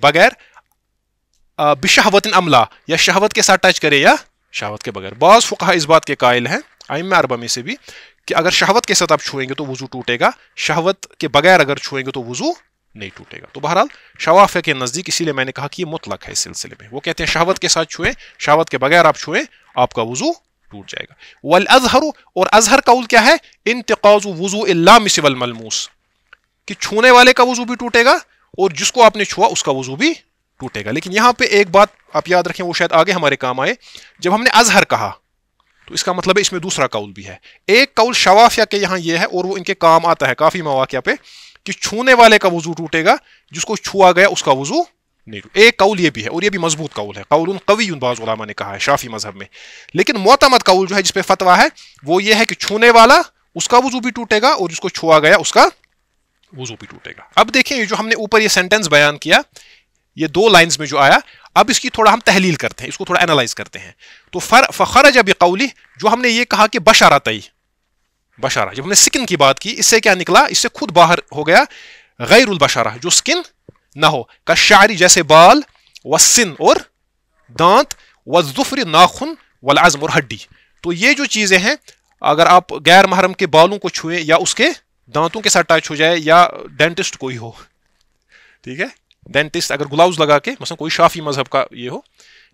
بغیر بشہوت املا یا شہوت کے ساتھ ٹچ کرے یا شہوت کے بغیر بعض فقہ اس بات کے قائل ہیں آئم میں سے بھی کہ اگر شہوت کے ساتھ آپ چھوئیں گے تو وضو ٹوٹے گا شہوت کے بغیر اگر چھوئیں گے تو وضو نہیں ٹوٹے گا تو بہرحال شوافیہ کے نزدیک اسی لیے میں نے کہا کہ یہ مطلق ہے اس سلسلے میں وہ کہتے ہیں شہوت کے ساتھ چھوئیں شہوت کے بغیر آپ چھوئیں آپ کا وضو ٹوٹ جائے گا والازہر اور اظہر قول کیا ہے انتقاض وضو اللہ مس الملوس کہ چھونے والے کا وضو بھی ٹوٹے گا اور جس کو آپ نے چھوا اس کا وضو بھی ٹوٹے گا لیکن یہاں پہ ایک بات آپ یاد رکھیں وہ شاید آگے ہمارے کام آئے جب ہم نے اظہر کہا تو اس کا مطلب ہے اس میں دوسرا قول بھی ہے ایک قول شوافیہ کے یہاں یہ ہے اور وہ ان کے کام آتا ہے کافی مواقع پہ کہ چھونے والے کا وضو ٹوٹے گا جس کو چھوا گیا اس کا وضو نہیں ایک قول یہ بھی ہے اور یہ بھی مضبوط قول ہے قول ان قوی ان علماء نے کہا ہے شافی مذہب میں لیکن معتمد قول جو ہے جس پہ فتویٰ ہے وہ یہ ہے کہ چھونے والا اس کا وضو بھی ٹوٹے گا اور جس کو چھوا گیا اس کا وضو بھی ٹوٹے گا اب دیکھیں جو ہم نے اوپر یہ سینٹنس بیان کیا یہ دو لائنز میں جو آیا اب اس کی تھوڑا ہم تحلیل کرتے ہیں اس کو تھوڑا انالائز کرتے ہیں تو فخرج بقولی قولی جو ہم نے یہ کہا کہ بشارہ تئی بشارہ جب ہم نے سکن کی بات کی اس سے کیا نکلا اس سے خود باہر ہو گیا غیر البشارہ جو سکن نہ ہو شاعری جیسے بال و سن اور دانت و ظفر ناخن والعظم اور ہڈی تو یہ جو چیزیں ہیں اگر آپ غیر محرم کے بالوں کو چھوئیں یا اس کے دانتوں کے ساتھ ٹچ ہو جائے یا ڈینٹسٹ کوئی ہو ٹھیک ہے اگر لگا کے مثلا کوئی شافی مذہب کا یہ ہو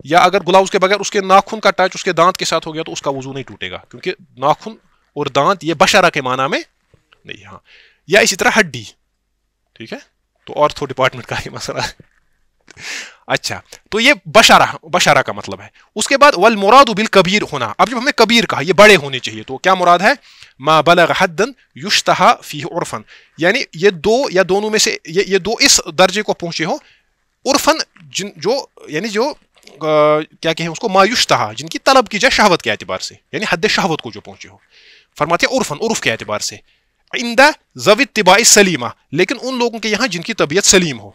یا اگر گلاؤز کے بغیر اس کے ناخن کا ٹچ اس کے دانت کے ساتھ ہو گیا تو اس کا وضو نہیں ٹوٹے گا کیونکہ ناخن اور دانت یہ بشارہ کے معنی میں نہیں ہاں یا اسی طرح ہڈی ٹھیک ہے تو اور ڈپارٹمنٹ کا مسئلہ اچھا تو یہ بشارہ بشارہ کا مطلب ہے اس کے بعد ول مراد بال کبیر ہونا اب جب ہمیں کبیر کہا یہ بڑے ہونے چاہیے تو کیا مراد ہے ما بلغ حدن یشتہا فی عرفن یعنی یہ دو یا دونوں میں سے یہ دو اس درجے کو پہنچے ہوں عرفن جن جو یعنی جو کیا کہیں اس کو ما تہا جن کی طلب کی جائے شہوت کے اعتبار سے یعنی حد شہوت کو جو پہنچے ہو فرماتے ہیں عرفن عرف کے اعتبار سے این زوی زوید طباء سلیمہ لیکن ان لوگوں کے یہاں جن کی طبیعت سلیم ہو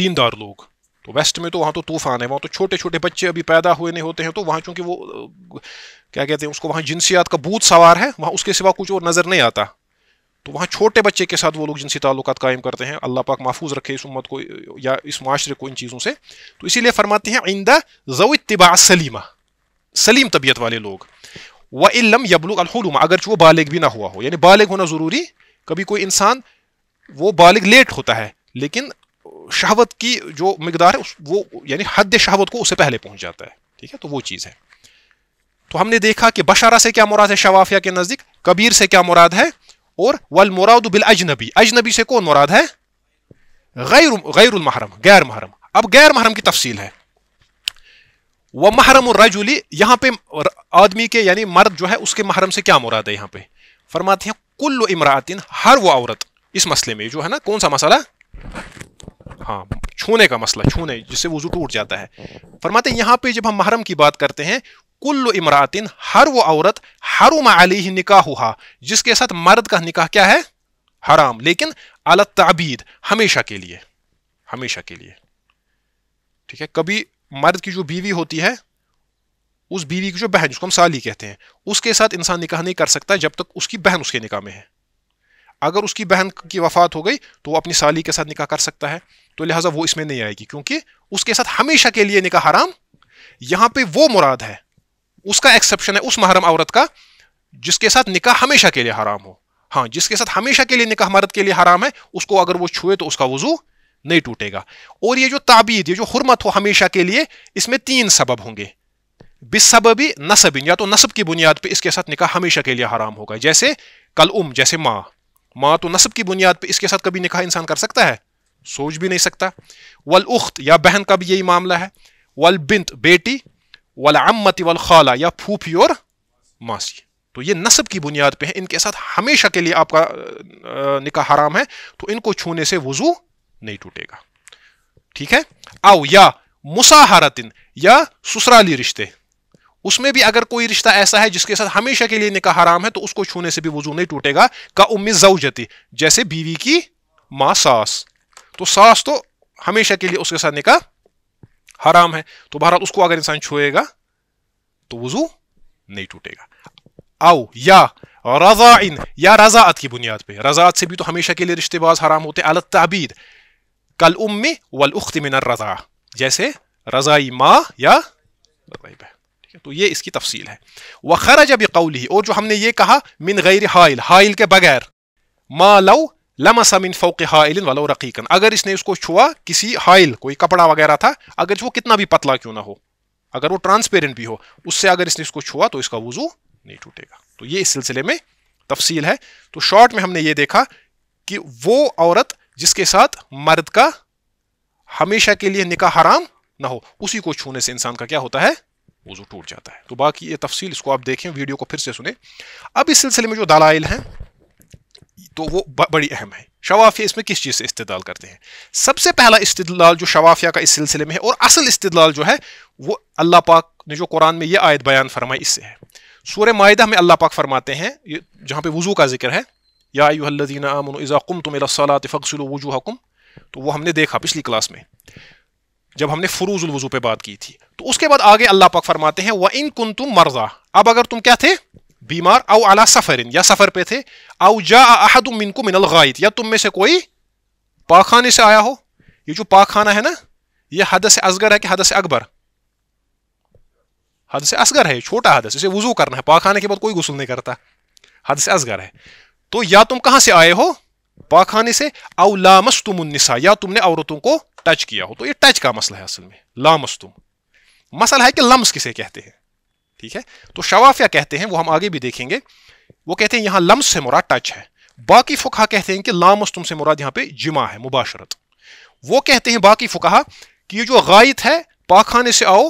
دیندار لوگ تو ویسٹ میں تو وہاں تو طوفان ہے وہاں تو چھوٹے چھوٹے بچے ابھی پیدا ہوئے نہیں ہوتے ہیں تو وہاں چونکہ وہ کیا کہتے ہیں اس کو وہاں جنسیات کا بوتھ سوار ہے وہاں اس کے سوا کچھ اور نظر نہیں آتا تو وہاں چھوٹے بچے کے ساتھ وہ لوگ جنسی تعلقات قائم کرتے ہیں اللہ پاک محفوظ رکھے اس امت کو یا اس معاشرے کو ان چیزوں سے تو اسی لیے فرماتے ہیں آئندہ ضو اتباع سلیمہ سلیم طبیعت والے لوگ و علم یبلغ الحلوم اگرچہ وہ بالغ بھی نہ ہوا ہو یعنی بالغ ہونا ضروری کبھی کوئی انسان وہ بالغ لیٹ ہوتا ہے لیکن شہوت کی جو مقدار ہے وہ یعنی حد شہوت کو پہلے پہنچ جاتا ہے ہے ہے ٹھیک تو تو وہ چیز ہم نے دیکھا کہ بشارہ سے کیا مراد ہے شوافیہ کے نزدیک کبیر سے کیا مراد ہے اور والمراد بالاجنبی اجنبی سے کون مراد ہے غیر غیر غیر المحرم محرم اب غیر محرم کی تفصیل ہے وہ محرم الرجل یہاں پہ آدمی کے یعنی مرد جو ہے اس کے محرم سے کیا مراد ہے یہاں پہ فرماتے ہیں کل امراطن ہر وہ عورت اس مسئلے میں جو ہے نا کون سا مسئلہ ہاں چھونے کا مسئلہ چھونے جس سے وضو ٹوٹ جاتا ہے فرماتے ہیں یہاں پہ جب ہم محرم کی بات کرتے ہیں کل ہر وہ عورت علیہ نکاح جس کے ساتھ مرد کا نکاح کیا ہے حرام لیکن ہمیشہ ہمیشہ کے کے لیے لیے ٹھیک ہے کبھی مرد کی جو بیوی ہوتی ہے اس بیوی کی جو بہن جس کو ہم سالی کہتے ہیں اس کے ساتھ انسان نکاح نہیں کر سکتا جب تک اس کی بہن اس کے نکاح میں ہے اگر اس کی بہن کی وفات ہو گئی تو وہ اپنی سالی کے ساتھ نکاح کر سکتا ہے تو لہٰذا وہ اس میں نہیں آئے گی کیونکہ اس کے ساتھ ہمیشہ کے لیے نکاح حرام یہاں پہ وہ مراد ہے اس کا ایکسیپشن ہے اس محرم عورت کا جس کے ساتھ نکاح ہمیشہ کے لیے حرام ہو ہاں جس کے ساتھ ہمیشہ کے لیے نکاح مرد کے لیے حرام ہے اس کو اگر وہ چھوئے تو اس کا وضو نہیں ٹوٹے گا اور یہ جو تعبید یہ جو حرمت ہو ہمیشہ کے لیے اس میں تین سبب ہوں گے بس سببی نصب یا تو نصب کی بنیاد پہ اس کے ساتھ نکاح ہمیشہ کے لیے حرام ہوگا جیسے کل ام جیسے ماں ماں تو نصب کی بنیاد پہ اس کے ساتھ کبھی نکاح انسان کر سکتا ہے سوچ بھی نہیں سکتا والاخت یا بہن کا بھی یہی معاملہ ہے والبنت بیٹی والعمت والخالہ یا پھوپی اور ماسی تو یہ نصب کی بنیاد پہ ان کے ساتھ ہمیشہ کے لیے آپ کا نکاح حرام ہے تو ان کو چھونے سے وضو نہیں ٹوٹے گا ٹھیک ہے او یا مساہرتن یا سسرالی رشتے اس میں بھی اگر کوئی رشتہ ایسا ہے جس کے ساتھ ہمیشہ کے لیے نکاح حرام ہے تو اس کو چھونے سے بھی وضو نہیں ٹوٹے گا کا امی زوجتی جیسے بیوی کی ماں ساس تو ساس تو ہمیشہ کے لیے اس کے ساتھ نکاح حرام ہے تو بہرحال اس کو اگر انسان چھوئے گا تو وضو نہیں ٹوٹے گا او یا رضا ان یا رضاعت کی بنیاد پہ رضاعت سے بھی تو ہمیشہ کے لیے رشتے باز حرام ہوتے تعبید کل والاخت من الرضا جیسے رضائی ماں یا رضائی تو یہ اس کی تفصیل ہے وہ خرج اب اور جو ہم نے یہ کہا من غیر حائل حائل کے بغیر ما لو لمس من فوق حائل ولو رقیقن اگر اس نے اس کو چھوا کسی حائل کوئی کپڑا وغیرہ تھا اگر وہ کتنا بھی پتلا کیوں نہ ہو اگر وہ ٹرانسپیرنٹ بھی ہو اس سے اگر اس نے اس کو چھوا تو اس کا وضو نہیں ٹوٹے گا تو یہ اس سلسلے میں تفصیل ہے تو شارٹ میں ہم نے یہ دیکھا کہ وہ عورت جس کے ساتھ مرد کا ہمیشہ کے لیے نکاح حرام نہ ہو اسی کو چھونے سے انسان کا کیا ہوتا ہے وضو ٹوٹ جاتا ہے تو باقی یہ تفصیل اس کو آپ دیکھیں ویڈیو کو پھر سے سنیں اب اس سلسلے میں جو دلائل ہیں تو وہ بڑی اہم ہے شوافیہ اس میں کس چیز سے استدلال کرتے ہیں سب سے پہلا استدلال جو شوافیہ کا اس سلسلے میں ہے اور اصل استدلال جو ہے وہ اللہ پاک نے جو قرآن میں یہ آیت بیان فرمائی اس سے ہے سورہ معاہدہ میں اللہ پاک فرماتے ہیں جہاں پہ وضو کا ذکر ہے یا الذین آمنوا اذا قمتم الى الصلاة فاغسلوا وجوہکم تو وہ ہم نے دیکھا پچھلی کلاس میں جب ہم نے فروز الوضو پہ بات کی تھی تو اس کے بعد آگے اللہ پاک فرماتے ہیں وَإِن كُنْتُم مَرْضَى اب اگر تم کیا تھے بیمار او الا سفر یا سفر پہ تھے او جا من کو من الغائط یا تم میں سے کوئی پاخانے سے آیا ہو یہ جو پاخانہ ہے نا یہ حدث اصغر ہے کہ حدث اکبر حدث اصغر ہے چھوٹا حدث اسے وضو کرنا ہے پاخانے کے بعد کوئی غسل نہیں کرتا حدث اصغر ہے تو یا تم کہاں سے آئے ہو پاخانے سے او لامس تم یا تم نے عورتوں کو ٹچ کیا ہو تو یہ ٹچ کا مسئلہ ہے اصل میں لامس تم مسئلہ ہے کہ لمس کسے کہتے ہیں ٹھیک ہے تو شوافیہ کہتے ہیں وہ ہم آگے بھی دیکھیں گے وہ کہتے ہیں یہاں لمس سے مراد ٹچ ہے باقی فکہ کہتے ہیں کہ لامس تم سے مراد یہاں پہ جمع ہے مباشرت وہ کہتے ہیں باقی فقہ کہ یہ جو غائط ہے پاکھانے سے آؤ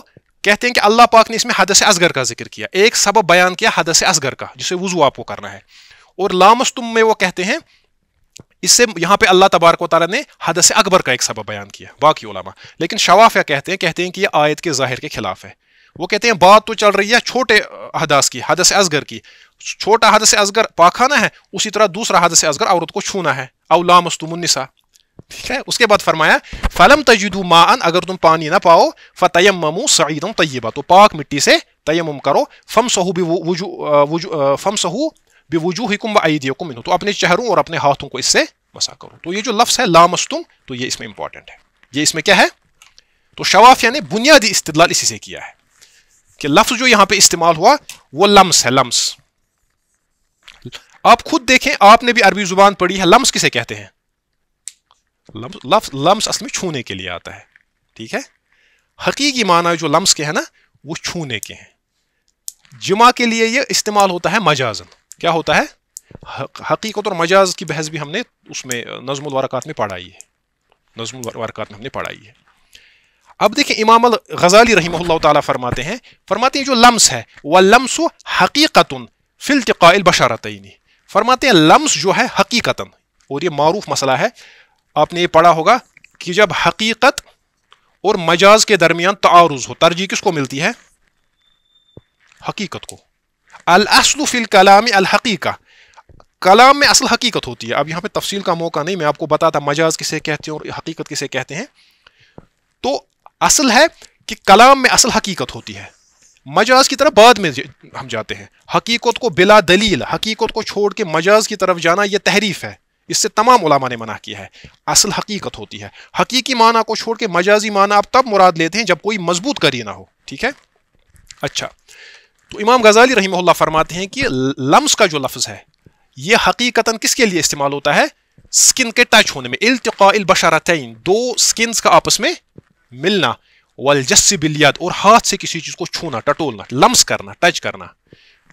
کہتے ہیں کہ اللہ پاک نے اس میں حدث اصغر کا ذکر کیا ایک سبب بیان کیا حدث اصغر کا جسے وضو آپ کو کرنا ہے اور لامس تم میں وہ کہتے ہیں اس سے یہاں پہ اللہ تبارک و تعالیٰ نے حدث اکبر کا ایک سبب بیان کیا باقی علماء لیکن شوافیہ کہتے ہیں کہتے ہیں کہ یہ آیت کے ظاہر کے خلاف ہے وہ کہتے ہیں بات تو چل رہی ہے چھوٹے حدث کی حدث ازگر کی چھوٹا حدث ازگر پاکھانا ہے اسی طرح دوسرا حدث ازگر عورت کو چھونا ہے او لامس تم ان ٹھیک ہے اس کے بعد فرمایا فلم تجدو ما ان اگر تم پانی نہ پاؤ فتم ممو سعیدم طیبہ تو پاک مٹی سے تیمم کرو فم سہو بے وجو فم سہو بے حکم تو اپنے چہروں اور اپنے ہاتھوں کو اس سے مسا کرو تو یہ جو لفظ ہے لامستم تو یہ اس میں امپورٹنٹ ہے یہ اس میں کیا ہے تو شواف نے یعنی بنیادی استدلال اسی سے کیا ہے کہ لفظ جو یہاں پہ استعمال ہوا وہ لمس ہے لمس آپ خود دیکھیں آپ نے بھی عربی زبان پڑھی ہے لمس کسے کہتے ہیں لمس اصل میں چھونے کے لیے آتا ہے ٹھیک ہے حقیقی معنی جو لمس کے ہیں نا وہ چھونے کے ہیں جمعہ کے لیے یہ استعمال ہوتا ہے مجازن کیا ہوتا ہے حقیقت اور مجاز کی بحث بھی ہم نے اس میں نظم الورکات میں پڑھائی ہے نظم الورکات میں ہم نے پڑھائی ہے اب دیکھیں امام الغزالی غزالی رحمہ اللہ تعالیٰ فرماتے ہیں فرماتے ہیں جو لمس ہے وہ لمس و حقیقت فلتقاء البشار تعینی فرماتے لمس جو ہے حقیقتاً اور یہ معروف مسئلہ ہے آپ نے یہ پڑھا ہوگا کہ جب حقیقت اور مجاز کے درمیان تعارض ہو ترجیح کس کو ملتی ہے حقیقت کو الاصل فی الکلام الحقیقہ کلام میں اصل حقیقت ہوتی ہے اب یہاں پہ تفصیل کا موقع نہیں میں آپ کو بتاتا مجاز کسے کہتے ہیں اور حقیقت کسے کہتے ہیں تو اصل ہے کہ کلام میں اصل حقیقت ہوتی ہے مجاز کی طرف بعد میں ہم جاتے ہیں حقیقت کو بلا دلیل حقیقت کو چھوڑ کے مجاز کی طرف جانا یہ تحریف ہے اس سے تمام علماء نے منع کیا ہے اصل حقیقت ہوتی ہے حقیقی معنی کو چھوڑ کے مجازی معنی آپ تب مراد لیتے ہیں جب کوئی مضبوط کری نہ ہو ٹھیک ہے اچھا تو امام غزالی رحمہ اللہ فرماتے ہیں کہ لمس کا جو لفظ ہے یہ حقیقتاً کس کے لیے استعمال ہوتا ہے سکن کے ٹچ ہونے میں التقاء البشارتین دو سکنز کا آپس میں ملنا والجس بلیات اور ہاتھ سے کسی چیز کو چھونا ٹٹولنا لمس کرنا ٹچ کرنا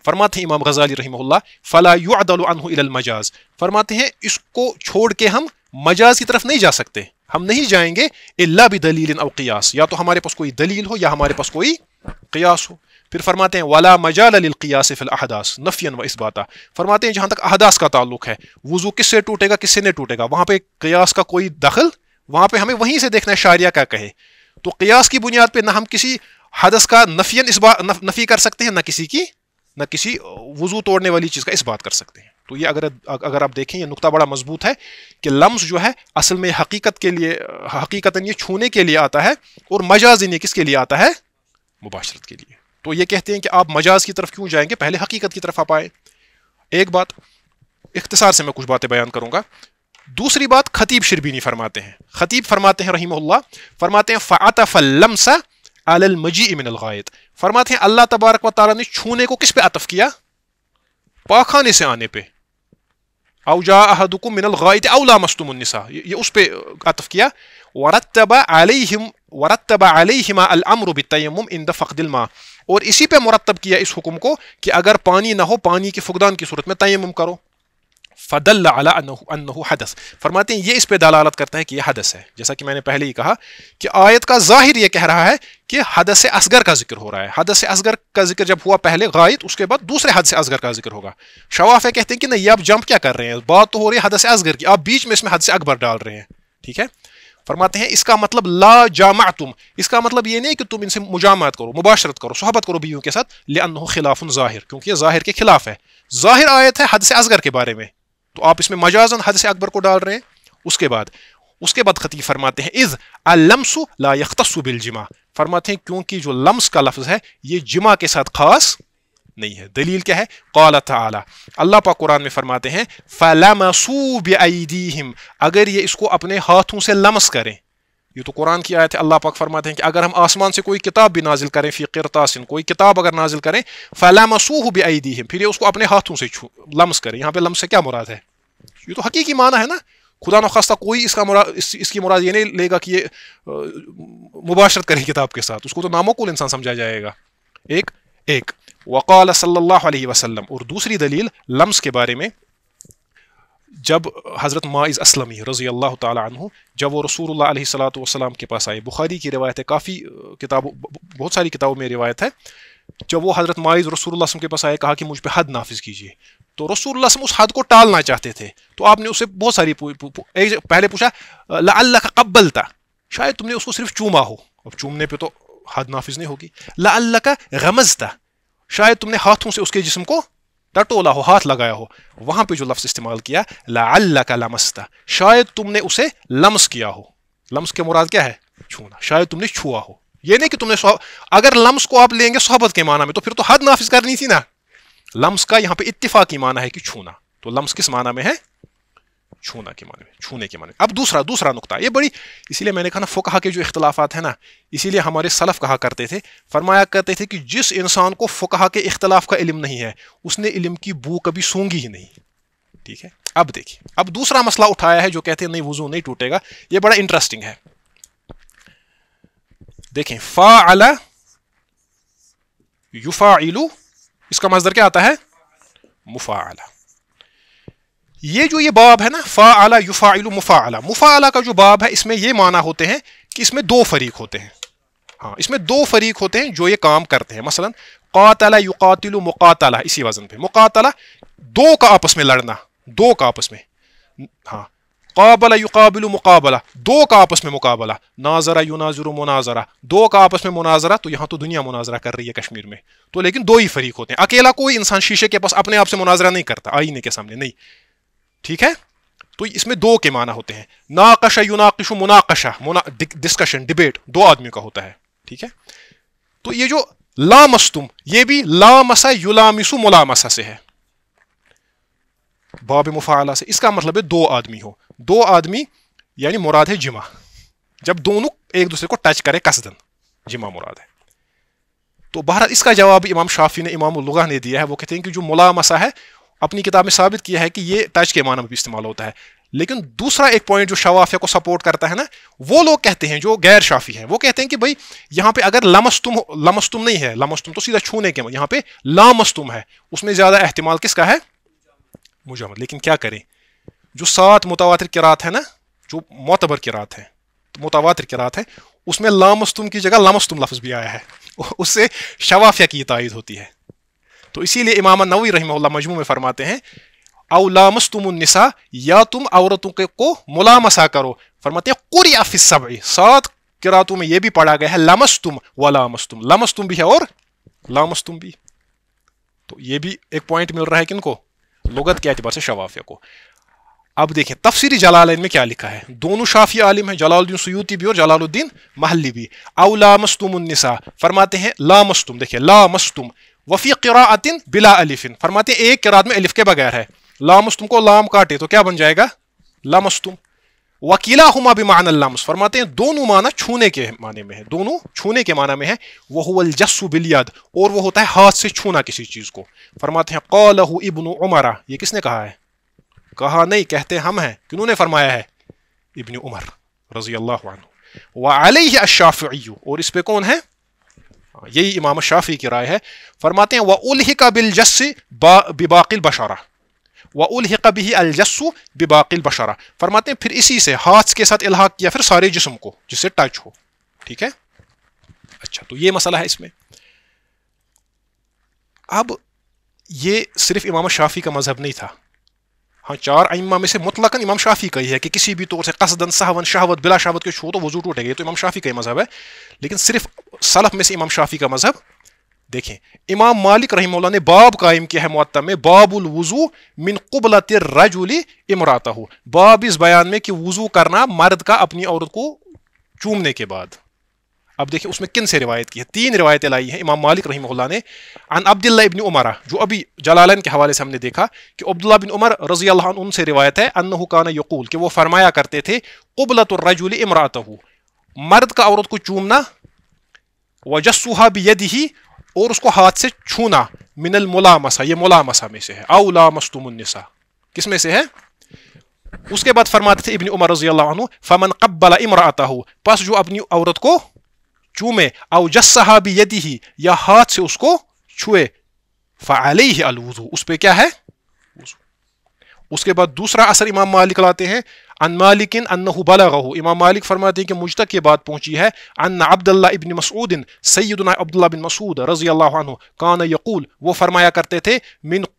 فرماتے ہیں امام غزالی رحمہ اللہ الی المجاز فرماتے ہیں اس کو چھوڑ کے ہم مجاز کی طرف نہیں جا سکتے ہم نہیں جائیں گے او قیاس یا تو ہمارے پاس کوئی دلیل ہو یا ہمارے پاس کوئی قیاس ہو پھر فرماتے ہیں ولا مجال القیاس فلاحاس نفیئن و اس فرماتے ہیں جہاں تک احداث کا تعلق ہے وضو کس سے ٹوٹے گا کس سے نہیں ٹوٹے گا وہاں پہ قیاس کا کوئی دخل وہاں پہ ہمیں وہیں سے دیکھنا ہے شاعریہ کا کہے تو قیاس کی بنیاد پہ نہ ہم کسی حدث کا نفین اس بات نفی کر سکتے ہیں نہ کسی کی نہ کسی وضو توڑنے والی چیز کا اس بات کر سکتے ہیں تو یہ اگر اگر آپ دیکھیں یہ نقطہ بڑا مضبوط ہے کہ لمس جو ہے اصل میں حقیقت کے لیے حقیقت یہ چھونے کے لیے آتا ہے اور مجاز انہیں یعنی کس کے لیے آتا ہے مباشرت کے لیے تو یہ کہتے ہیں کہ آپ مجاز کی طرف کیوں جائیں گے پہلے حقیقت کی طرف آپ آئیں ایک بات اختصار سے میں کچھ باتیں بیان کروں گا دوسری بات خطیب شربینی فرماتے ہیں خطیب فرماتے ہیں رحمہ اللہ فرماتے ہیں فعطف المس المجی امن الغائط فرماتے ہیں اللہ تبارک و تعالیٰ نے چھونے کو کس پہ عطف کیا پاخانے سے آنے پہ اوجا احد اولا مستم النسا یہ اس پہ عطف کیا ورتبا علیہ ورتبا علیہما الامر بالتیمم ان فقد الماء اور اسی پہ مرتب کیا اس حکم کو کہ اگر پانی نہ ہو پانی کے فقدان کی صورت میں تیمم کرو فد اللہ حدث فرماتے ہیں یہ اس پہ دلالت کرتا ہے کہ یہ حدث ہے جیسا کہ میں نے پہلے ہی کہا کہ آیت کا ظاہر یہ کہہ رہا ہے کہ حدث اصغر کا ذکر ہو رہا ہے حدث اصغر کا ذکر جب ہوا پہلے غائط اس کے بعد دوسرے حدث اصغر کا ذکر ہوگا شواف کہتے ہیں کہ نہیں آپ جمپ کیا کر رہے ہیں بات تو ہو رہی ہے حدث اصغر کی آپ بیچ میں اس میں حدث اکبر ڈال رہے ہیں ٹھیک ہے فرماتے ہیں اس کا مطلب لا جامع تم اس کا مطلب یہ نہیں کہ تم ان سے مجامعت کرو مباشرت کرو صحبت کرو بیوں کے ساتھ خلاف ظاہر کیونکہ یہ ظاہر کے خلاف ہے ظاہر آیت ہے سے اصغر کے بارے میں تو آپ اس میں مجازن حدث اکبر کو ڈال رہے ہیں اس کے بعد اس کے بعد خطیب فرماتے ہیں بالجمع فرماتے ہیں کیونکہ جو لمس کا لفظ ہے یہ جمع کے ساتھ خاص نہیں ہے دلیل کیا ہے قال تعالی اللہ پاک قرآن میں فرماتے ہیں اگر یہ اس کو اپنے ہاتھوں سے لمس کریں یہ تو قرآن کی آیت ہے اللہ پاک فرماتے ہیں کہ اگر ہم آسمان سے کوئی کتاب بھی نازل کریں فی قرطاسن کوئی کتاب اگر نازل کریں فلاں مسوح بھی آئی دی ہے پھر یہ اس کو اپنے ہاتھوں سے لمس کریں یہاں پہ لمس سے کیا مراد ہے یہ تو حقیقی معنی ہے نا خدا نخواستہ کوئی اس کا مراد اس کی مراد یہ نہیں لے گا کہ یہ مباشرت کریں کتاب کے ساتھ اس کو تو ناموکول انسان سمجھا جائے گا ایک ایک وقال صلی اللہ علیہ وسلم اور دوسری دلیل لمس کے بارے میں جب حضرت معاذ اسلم رضی اللہ تعالیٰ عنہ جب وہ رسول اللہ علیہ صلاۃ والسلام کے پاس آئے بخاری کی روایت ہے کافی کتابوں بہت ساری کتابوں میں روایت ہے جب وہ حضرت معاذ رسول اللہ وسلم کے پاس آئے کہا کہ مجھ پہ حد نافذ کیجیے تو رسول اللہ وسلم اس حد کو ٹالنا چاہتے تھے تو آپ نے اسے بہت ساری پو پو پو پہلے پوچھا لا اللہ کا قبل تھا شاید تم نے اس کو صرف چوما ہو اب چومنے پہ تو حد نافذ نہیں ہوگی لا اللہ کا غمز تھا شاید تم نے ہاتھوں سے اس کے جسم کو ٹٹولا ہو ہاتھ لگایا ہو وہاں پہ جو لفظ استعمال کیا لا اللہ کا لمستا شاید تم نے اسے لمس کیا ہو لمس کے مراد کیا ہے چھونا شاید تم نے چھوا ہو یہ نہیں کہ تم نے صحب... اگر لمس کو آپ لیں گے صحبت کے معنی میں تو پھر تو حد نافذ کرنی تھی نا لمس کا یہاں پہ اتفاقی معنی ہے کہ چھونا تو لمس کس معنی میں ہے چھونا کے معنی میں چھونے کے معنی میں اب دوسرا دوسرا نقطہ یہ بڑی اسی لیے میں نے کہا نا فقہ کے جو اختلافات ہیں نا اسی لیے ہمارے سلف کہا کرتے تھے فرمایا کرتے تھے کہ جس انسان کو فقہ کے اختلاف کا علم نہیں ہے اس نے علم کی بو کبھی سونگی ہی نہیں ٹھیک ہے اب دیکھیے اب دوسرا مسئلہ اٹھایا ہے جو کہتے ہیں نہیں وضو نہیں ٹوٹے گا یہ بڑا انٹرسٹنگ ہے دیکھیں فا الافا علو اس کا مزدر کیا آتا ہے مفا یہ جو یہ باب ہے نا فا اعلیٰ یوفا مفا الا مفا کا جو باب ہے اس میں یہ معنی ہوتے ہیں کہ اس میں دو فریق ہوتے ہیں ہاں اس میں دو فریق ہوتے ہیں جو یہ کام کرتے ہیں مثلاً قاتل یقاتل مقاتلہ اسی وزن پہ مقاتلہ دو کا آپس میں لڑنا دو کا آپس میں ہاں قابل یقابل مقابلہ دو کا آپس میں مقابلہ ناظرہ یوناظر مناظرہ دو کا آپس میں مناظرہ تو یہاں تو دنیا مناظرہ کر رہی ہے کشمیر میں تو لیکن دو ہی فریق ہوتے ہیں اکیلا کوئی انسان شیشے کے پاس اپنے آپ سے مناظرہ نہیں کرتا آئینے کے سامنے نہیں ٹھیک ہے تو اس میں دو کے معنی ہوتے ہیں ناک مناقشہ ڈسکشن دو آدمیوں کا ہوتا ہے ہے ٹھیک تو یہ جو لامستم یہ بھی لامسا ملامسا سے ہے باب مفعلہ سے اس کا مطلب ہے دو آدمی ہو دو آدمی یعنی مراد ہے جمع جب دونوں ایک دوسرے کو ٹچ کرے قصدن جمع مراد ہے تو بہرحال اس کا جواب امام شافی نے امام اللغہ نے دیا ہے وہ کہتے ہیں کہ جو ملامسا ہے اپنی کتاب میں ثابت کیا ہے کہ یہ ٹچ کے معنی میں بھی استعمال ہوتا ہے لیکن دوسرا ایک پوائنٹ جو شوافیہ کو سپورٹ کرتا ہے نا وہ لوگ کہتے ہیں جو غیر شافی ہیں وہ کہتے ہیں کہ بھائی یہاں پہ اگر لمستم لمستم نہیں ہے لمستم تو سیدھا چھونے کے یہاں پہ لامس تم ہے اس میں زیادہ احتمال کس کا ہے مجمد لیکن کیا کریں جو سات متواتر کرات ہے نا جو معتبر کرات ہے متواتر کرات ہے اس میں لامس تم کی جگہ لمس تم لفظ بھی آیا ہے اس سے شوافیہ کی تائید ہوتی ہے تو اسی لیے امام نوی رحمہ اللہ مجموع میں فرماتے ہیں اولامس تم النسا یا تم عورتوں کے کو ملامسا کرو فرماتے ہیں قریا فی السبع سات قراتوں میں یہ بھی پڑھا گیا ہے لمس تم و لامس تم لمس تم بھی ہے اور لامس تم بھی تو یہ بھی ایک پوائنٹ مل رہا ہے کن کو لغت کے اعتبار سے شوافیہ کو اب دیکھیں تفسیری جلالین میں کیا لکھا ہے دونوں شافی عالم ہیں جلال الدین سیوتی بھی اور جلال الدین محلی بھی او لامستم النساء فرماتے ہیں لامستم دیکھیں لامستم وفی قراءتن بلا الفن فرماتے ہیں ایک قرآد میں الف کے بغیر ہے لامستم کو لام کاٹے تو کیا بن جائے گا لامستم وکیلا ہما بان اللامس فرماتے ہیں دونوں معنی چھونے کے معنی میں ہے دونوں چھونے کے معنی میں ہے وہ الجس بلیاد اور وہ ہوتا ہے ہاتھ سے چھونا کسی چیز کو فرماتے ہیں قالح ابن عمرہ یہ کس نے کہا ہے کہا نہیں کہتے ہم ہیں کنہوں نے فرمایا ہے ابن عمر رضی اللہ عنہ وعلیہ الشافعی اور اس پہ کون ہے یہی امام شافی کی رائے ہے فرماتے ہیں وہ اول کا بلجس با باقل بشعارا وہی بھی الجسو بباقل بشارہ فرماتے ہیں پھر اسی سے ہاتھ کے ساتھ الحاق یا پھر سارے جسم کو جس سے ٹچ ہو ٹھیک ہے اچھا تو یہ مسئلہ ہے اس میں اب یہ صرف امام شافی کا مذہب نہیں تھا ہاں چار اماں میں سے مطلق امام شافی کا ہی ہے کہ کسی بھی طور سے قصدن صاحون شہوت بلا شہوت کے چھو تو وضو ٹوٹے یہ تو امام شافی کا ہی مذہب ہے لیکن صرف صلف میں سے امام شافی کا مذہب دیکھیں امام مالک رحمہ اللہ نے باب قائم کیا ہے معتم میں باب الوضو من قبلت راج امراتا ہو باب اس بیان میں کہ وضو کرنا مرد کا اپنی عورت کو چومنے کے بعد اب دیکھیں اس میں کن سے روایت کی ہے تین روایتیں لائی ہیں امام مالک رحمہ اللہ نے عن عبداللہ عمرہ جو ابھی جلالین کے حوالے سے ہم نے دیکھا کہ عبداللہ بن عمر رضی اللہ عنہ ان سے روایت ہے یقول کہ وہ فرمایا کرتے تھے قبلت الرجل مرد کا عورت کو چومنا وجسوہا بیدہی اور اس کو ہاتھ سے چھونا من الملامسہ یہ ملامسہ میں سے ہے النساء کس میں سے ہے اس کے بعد فرماتے تھے ابن عمر رضی اللہ عنہ فمن قبل امراتہو پس جو اپنی عورت کو چومے او ہی یا ہاتھ سے اس کو چھوئے الوضو اس پہ کیا ہے اس کے بعد دوسرا اثر امام مالک لاتے ہیں ان مالک امام مالک فرماتے ہیں کہ مجھ تک یہ بات پہنچی ہے ان عبداللہ ابن مسعود سیدنا عبداللہ بن مسعود رضی اللہ عنہ کان یقول وہ فرمایا کرتے تھے من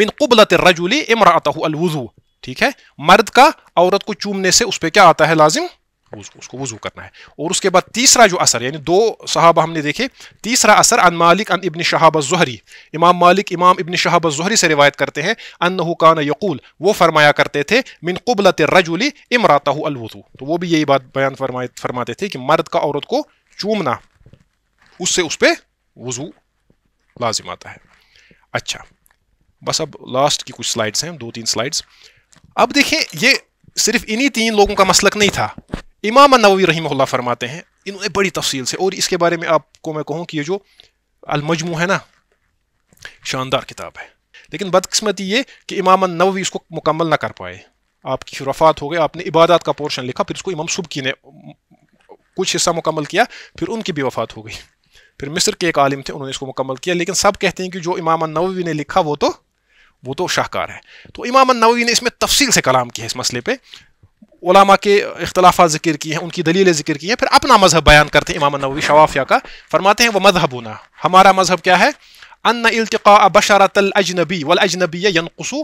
من قبلت الرجل امراۃ الوضو ٹھیک ہے مرد کا عورت کو چومنے سے اس پہ کیا آتا ہے لازم اس کو وضو کرنا ہے اور اس کے بعد تیسرا جو اثر یعنی دو صحابہ ہم نے دیکھے تیسرا اثر ان مالک ان ابن شہاب الزہری امام مالک امام ابن شہاب الزہری سے روایت کرتے ہیں انہو کان یقول وہ فرمایا کرتے تھے من قبلت الرجل امراتہ الوضو تو وہ بھی یہی بات بیان فرماتے تھے کہ مرد کا عورت کو چومنا اس سے اس پہ وضو لازم آتا ہے اچھا بس اب لاسٹ کی کچھ سلائیڈز ہیں دو تین سلائیڈز اب دیکھیں یہ صرف انہی تین لوگوں کا مسلک نہیں تھا امام نووی رحمہ اللہ فرماتے ہیں انہوں نے بڑی تفصیل سے اور اس کے بارے میں آپ کو میں کہوں کہ یہ جو المجموع ہے نا شاندار کتاب ہے لیکن بدقسمتی یہ کہ امام نووی اس کو مکمل نہ کر پائے آپ کی رفات ہو گئے آپ نے عبادات کا پورشن لکھا پھر اس کو امام سبکی نے کچھ حصہ مکمل کیا پھر ان کی بھی وفات ہو گئی پھر مصر کے ایک عالم تھے انہوں نے اس کو مکمل کیا لیکن سب کہتے ہیں کہ جو امام نووی نے لکھا وہ تو وہ تو شاہکار ہے تو امام نووی نے اس میں تفصیل سے کلام کیا ہے اس مسئلے پہ علماء کے اختلافات ذکر کیے ہیں ان کی دلیلیں ذکر کی ہیں پھر اپنا مذہب بیان کرتے ہیں امام النووی شوافیہ کا فرماتے ہیں وہ مذہب ہونا ہمارا مذہب کیا ہے ان التقاء بشارت الاجنبی والاجنبی ینقصو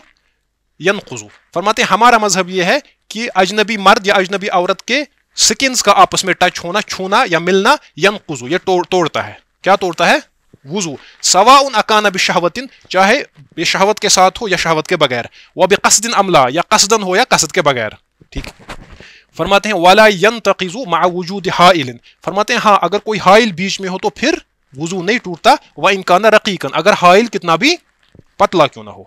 ینقصو فرماتے ہیں ہمارا مذہب یہ ہے کہ اجنبی مرد یا اجنبی عورت کے سکنز کا آپس میں ٹچ ہونا چھونا یا ملنا ینقصو یہ توڑتا ہے کیا توڑتا ہے وضو سوا ان اکانہ بشہوتن چاہے یہ شہوت کے ساتھ ہو یا شہوت کے بغیر وہ بقصد عملہ یا قصدن ہو یا قصد کے بغیر ٹھیک فرماتے ہیں والا ین تقیزو مع وجود حائل فرماتے ہیں ہاں اگر کوئی حائل بیچ میں ہو تو پھر وضو نہیں ٹوٹتا و امکان رقیقن اگر حائل کتنا بھی پتلا کیوں نہ ہو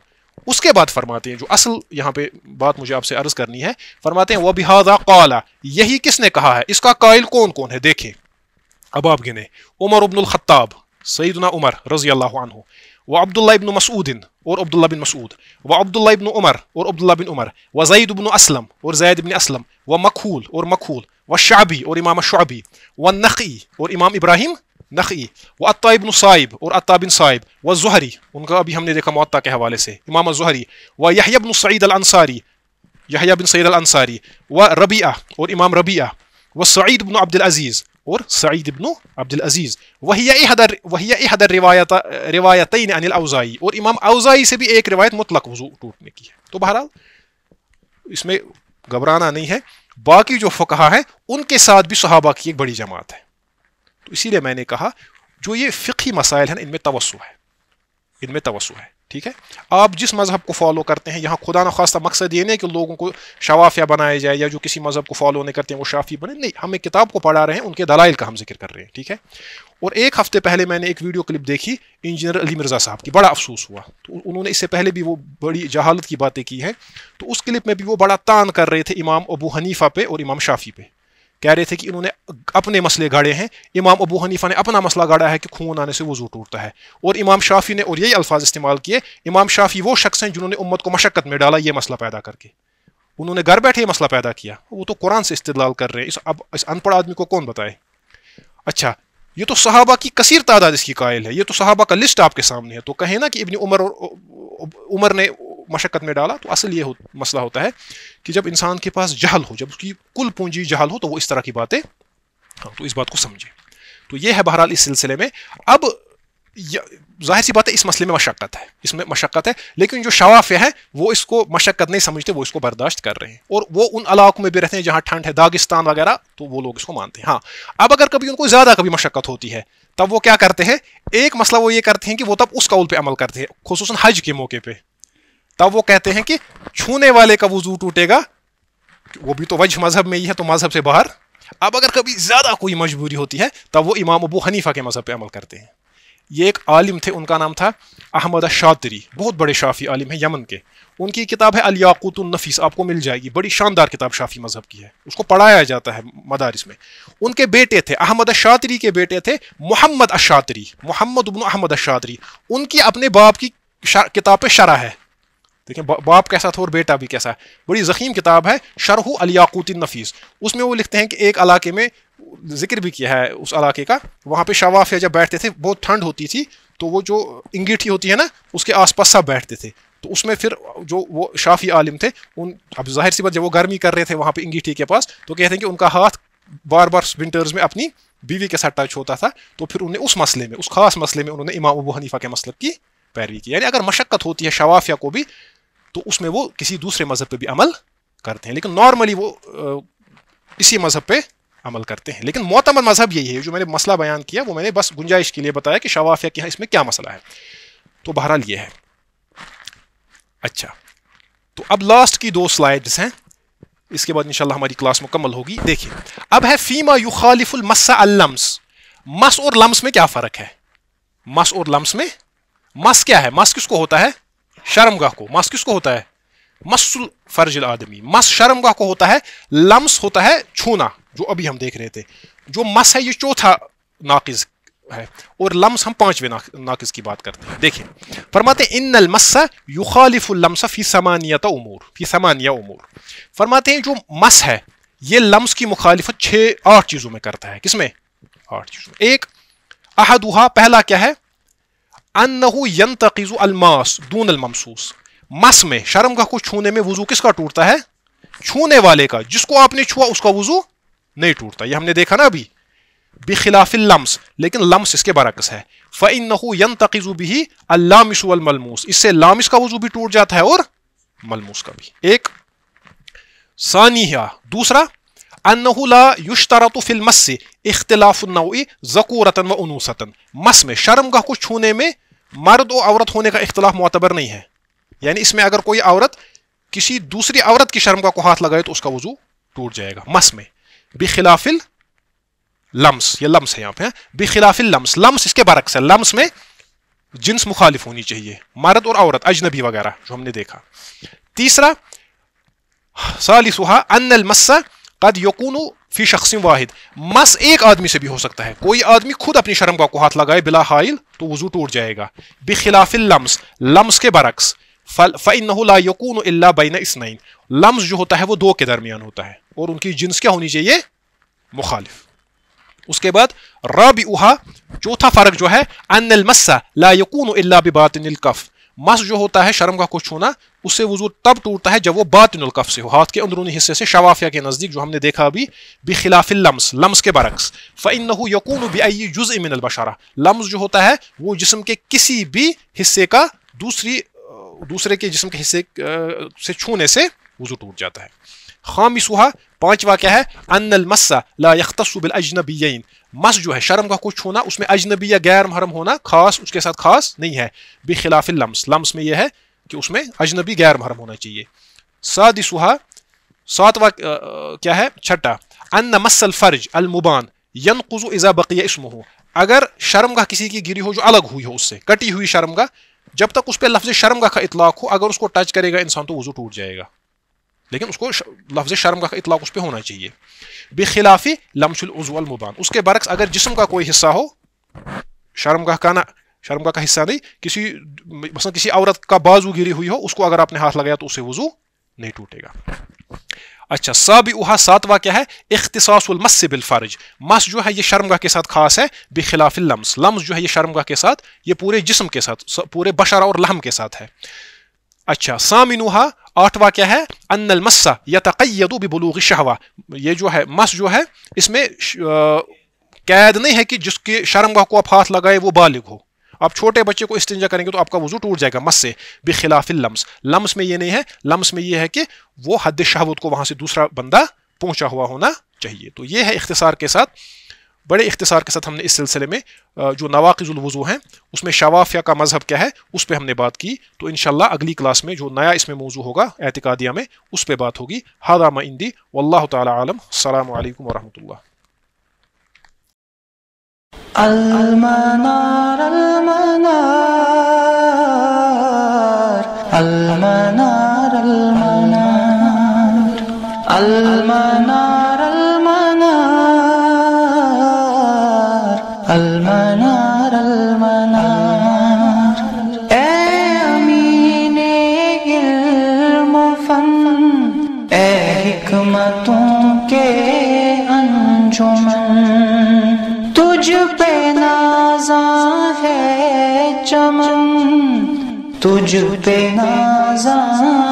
اس کے بعد فرماتے ہیں جو اصل یہاں پہ بات مجھے آپ سے عرض کرنی ہے فرماتے ہیں وہ بحاد قالا یہی کس نے کہا ہے اس کا قائل کون کون ہے دیکھیں اب آپ گنے عمر ابن الخطاب سیدنا عمر رضی اللہ عنہ وعبد الله بن مسعود اور عبد الله بن مسعود وعبد الله بن عمر اور عبد الله بن عمر وزيد بن اسلم اور زيد بن اسلم ومكحول اور مكحول والشعبي اور امام الشعبي والنخي اور امام ابراهيم نخي وعطاء بن صائب اور عطاء بن صائب والزهري ان کا ابھی ہم نے دیکھا موطا کے حوالے سے امام الزهري ويحيى بن سعيد الانصاري يحيى بن سعيد الانصاري وربيعه ربیعہ اور امام ربيعه وسعيد بن عبد العزيز سعید عبد احدر روایت اور امام اوزائی سے بھی ایک روایت مطلق وضو ٹوٹنے کی ہے تو بہرحال اس میں گھبرانا نہیں ہے باقی جو فقہ ہیں ان کے ساتھ بھی صحابہ کی ایک بڑی جماعت ہے تو اسی لیے میں نے کہا جو یہ فقہی مسائل ہیں ان میں توسع ہے ان میں توسع ہے ٹھیک ہے آپ جس مذہب کو فالو کرتے ہیں یہاں خدا نخواستہ مقصد یہ نہیں کہ لوگوں کو شوافیہ بنایا جائے یا جو کسی مذہب کو فالو نہیں کرتے ہیں وہ شافی بنے نہیں ہم ایک کتاب کو پڑھا رہے ہیں ان کے دلائل کا ہم ذکر کر رہے ہیں ٹھیک ہے اور ایک ہفتے پہلے میں نے ایک ویڈیو کلپ دیکھی انجینئر علی مرزا صاحب کی بڑا افسوس ہوا تو انہوں نے اس سے پہلے بھی وہ بڑی جہالت کی باتیں کی ہیں تو اس کلپ میں بھی وہ بڑا تان کر رہے تھے امام ابو حنیفہ پہ اور امام شافی پہ کہہ رہے تھے کہ انہوں نے اپنے مسئلے گاڑے ہیں امام ابو حنیفہ نے اپنا مسئلہ گاڑا ہے کہ خون آنے سے وضو ٹوٹتا ہے اور امام شافی نے اور یہی الفاظ استعمال کیے امام شافی وہ شخص ہیں جنہوں نے امت کو مشقت میں ڈالا یہ مسئلہ پیدا کر کے انہوں نے گھر بیٹھے یہ مسئلہ پیدا کیا وہ تو قرآن سے استدلال کر رہے ہیں ان پڑھ آدمی کو کون بتائے اچھا یہ تو صحابہ کی کثیر تعداد اس کی قائل ہے یہ تو صحابہ کا لسٹ آپ کے سامنے ہے تو کہیں نا کہ ابن عمر اور عمر نے مشقت میں ڈالا تو اصل یہ ہو مسئلہ ہوتا ہے کہ جب انسان کے پاس جہل ہو جب اس کی کل پونجی جہل ہو تو وہ اس طرح کی باتیں ہاں تو اس بات کو سمجھے تو یہ ہے بہرحال اس سلسلے میں اب ظاہر سی بات ہے اس مسئلے میں مشقت ہے اس میں مشقت ہے لیکن جو شوافیہ ہیں وہ اس کو مشقت نہیں سمجھتے وہ اس کو برداشت کر رہے ہیں اور وہ ان علاقوں میں بھی رہتے ہیں جہاں ٹھنڈ ہے داغستان وغیرہ تو وہ لوگ اس کو مانتے ہیں ہاں اب اگر کبھی ان کو زیادہ کبھی مشقت ہوتی ہے تب وہ کیا کرتے ہیں ایک مسئلہ وہ یہ کرتے ہیں کہ وہ تب اس قول پہ عمل کرتے ہیں خصوصاً حج کے موقع پہ تب وہ کہتے ہیں کہ چھونے والے کا وضو ٹوٹے گا وہ بھی تو وجہ مذہب میں ہی ہے تو مذہب سے باہر اب اگر کبھی زیادہ کوئی مجبوری ہوتی ہے تب وہ امام ابو حنیفہ کے مذہب پہ عمل کرتے ہیں یہ ایک عالم تھے ان کا نام تھا احمد شاطری بہت بڑے شافی عالم ہیں یمن کے ان کی کتاب ہے الیاقوت النفیس آپ کو مل جائے گی بڑی شاندار کتاب شافی مذہب کی ہے اس کو پڑھایا جاتا ہے مدارس میں ان کے بیٹے تھے احمد شاطری کے بیٹے تھے محمد اشاطری محمد ابن احمد اشادری ان کی اپنے باپ کی شا کتاب پہ شرح ہے دیکھیں باپ کیسا تھا اور بیٹا بھی کیسا ہے بڑی زخیم کتاب ہے شرح الیاقوت النفیس اس میں وہ لکھتے ہیں کہ ایک علاقے میں ذکر بھی کیا ہے اس علاقے کا وہاں پہ شوافیہ جب بیٹھتے تھے بہت ٹھنڈ ہوتی تھی تو وہ جو انگیٹھی ہوتی ہے نا اس کے آس پاس سب بیٹھتے تھے تو اس میں پھر جو وہ شافی عالم تھے ان اب ظاہر سی بات جب وہ گرمی کر رہے تھے وہاں پہ انگیٹھی کے پاس تو کہتے ہیں کہ ان کا ہاتھ بار بار ونٹرز میں اپنی بیوی کے ساتھ ٹچ ہوتا تھا تو پھر انہیں اس مسئلے میں اس خاص مسئلے میں انہوں نے امام ابو حنیفہ کے مسلک کی پیروی کی یعنی اگر مشقت ہوتی ہے شوافیہ کو بھی تو اس میں وہ کسی دوسرے مذہب پہ بھی عمل کرتے ہیں لیکن نارملی وہ اسی مذہب پہ عمل کرتے ہیں لیکن معتمد مذہب یہی ہے جو میں نے مسئلہ بیان کیا وہ میں نے بس گنجائش کے لیے بتایا کہ شوافیہ کے یہاں اس میں کیا مسئلہ ہے تو بہرحال یہ ہے اچھا تو اب لاسٹ کی دو سلائڈز ہیں اس کے بعد انشاءاللہ ہماری کلاس مکمل ہوگی دیکھیے اب ہے فیما یخالف المس مس اور لمس میں کیا فرق ہے مس اور لمس میں مس کیا ہے مس کس کو ہوتا ہے شرمگاہ کو مس کس کو ہوتا ہے مس الفرج العادمی مس شرمگاہ کو ہوتا ہے لمس ہوتا ہے چھونا جو ابھی ہم دیکھ رہے تھے جو مس ہے یہ چوتھا ناقض ہے اور لمس ہم پانچویں ناقص کی بات کرتے ہیں دیکھیں فرماتے ہیں ان المس یخالف اللمس فی سمانیت امور فی سمانیہ امور فرماتے ہیں جو مس ہے یہ لمس کی مخالفت چھ آٹھ چیزوں میں کرتا ہے کس میں آٹھ چیزوں ایک احدہ پہلا کیا ہے انہو ینتقز الماس دون الممسوس مس میں شرم گاہ کو چھونے میں وضو کس کا ٹوٹتا ہے چھونے والے کا جس کو آپ نے چھوا اس کا وضو نہیں ٹوٹتا یہ ہم نے دیکھا نا ابھی بخلاف اللمس لیکن لمس اس کے برعکس ہے فَإِنَّهُ يَنْتَقِزُ بِهِ اللَّامِسُ وَالْمَلْمُوسِ اس سے لامس کا وضو بھی ٹوٹ جاتا ہے اور ملموس کا بھی ایک ثانیہ دوسرا انہ لا یشترط فی المس اختلاف النوع ذکورتا و انوستا مس میں شرمگاہ کو چھونے میں مرد و عورت ہونے کا اختلاف معتبر نہیں ہے یعنی اس میں اگر کوئی عورت کسی دوسری عورت کی شرم کا کو ہاتھ لگائے تو اس کا وضو ٹوٹ جائے گا مس میں بخلاف لمس یہ لمس ہے یہاں پہ بخلاف لمس لمس اس کے برعکس ہے لمس میں جنس مخالف ہونی چاہیے مرد اور عورت اجنبی وغیرہ جو ہم نے دیکھا تیسرا سالسہ ان المس قد یقون فی شخص واحد مس ایک آدمی سے بھی ہو سکتا ہے کوئی آدمی خود اپنی شرم کا ہاتھ لگائے بلا حائل تو وضو ٹوٹ جائے گا بخلاف اللمس لمس کے برعکس فَإِنَّهُ لَا يَكُونُ إِلَّا بَيْنَ اِسْنَائِن لمس جو ہوتا ہے وہ دو کے درمیان ہوتا ہے اور ان کی جنس کیا ہونی چاہیے مخالف اس کے بعد رابعہ چوتھا فرق جو ہے اَنَّ الْمَسَّ لَا يَقُونُ إِلَّا بِبَاطِنِ الْكَفْ مس جو ہوتا ہے شرم کا کچھ چھونا اس سے وضو تب ٹوٹتا ہے جب وہ باطن القف سے ہو ہاتھ کے اندرونی حصے سے شوافیہ کے نزدیک جو ہم نے دیکھا ابھی بخلاف لمس کے برعکس فَإِنَّهُ خلاف بِأَيِّ لمز مِنَ برکسار لمس جو ہوتا ہے وہ جسم کے کسی بھی حصے کا دوسری دوسرے کے جسم کے حصے سے چھونے سے وضو ٹوٹ جاتا ہے خامسوہا سوہا پانچواں کیا ہے ان لا یختص مس جو ہے شرم کا کچھ اس میں اجنبی یا غیر محرم ہونا خاص اس کے ساتھ خاص نہیں ہے لمس میں یہ ہے کہ اس میں اجنبی غیر محرم ہونا چاہیے سادسوہا ساتواں کیا ہے چھٹا ان مس الفرج المبان بقیہ ہو اگر شرم کا کسی کی گری ہو جو الگ ہوئی ہو اس سے کٹی ہوئی شرم گاہ جب تک اس پہ لفظ شرم کا اطلاق ہو اگر اس کو ٹچ کرے گا انسان تو وضو ٹوٹ جائے گا لیکن اس کو لفظ شرم کا اطلاق اس پہ ہونا چاہیے بے خلافی العضو المبان اس کے برعکس اگر جسم کا کوئی حصہ ہو شرم کا کانا شرم کا حصہ نہیں کسی مثلا کسی عورت کا بازو گیری ہوئی ہو اس کو اگر آپ نے ہاتھ لگایا تو اسے وضو نہیں ٹوٹے گا اچھا سب اوہا ساتواں کیا ہے اختصاص المس سے بالفرج مس جو ہے یہ شرمگا کے ساتھ خاص ہے بخلاف اللمس لمس جو ہے یہ شرمگاہ کے ساتھ یہ پورے جسم کے ساتھ پورے بشرا اور لحم کے ساتھ ہے اچھا سامنوہا آٹھواں کیا ہے ان المسا یہ جو ہے مس جو ہے اس میں قید نہیں ہے کہ جس کے شرمگاہ کو آپ ہاتھ لگائے وہ بالغ ہو آپ چھوٹے بچے کو استنجا کریں گے تو آپ کا وضو ٹوٹ جائے گا مس سے بخلاف اللمس لمس میں یہ نہیں ہے لمس میں یہ ہے کہ وہ حد شہوت کو وہاں سے دوسرا بندہ پہنچا ہوا ہونا چاہیے تو یہ ہے اختصار کے ساتھ بڑے اختصار کے ساتھ ہم نے اس سلسلے میں جو نواقض الوضو ہیں اس میں شوافیہ کا مذہب کیا ہے اس پہ ہم نے بات کی تو انشاءاللہ اگلی کلاس میں جو نیا اس میں موضوع ہوگا اعتقادیہ میں اس پہ بات ہوگی ہر مہندی واللہ تعالی عالم السلام علیکم اللہ المنار المنار Tudo de penas. Ah,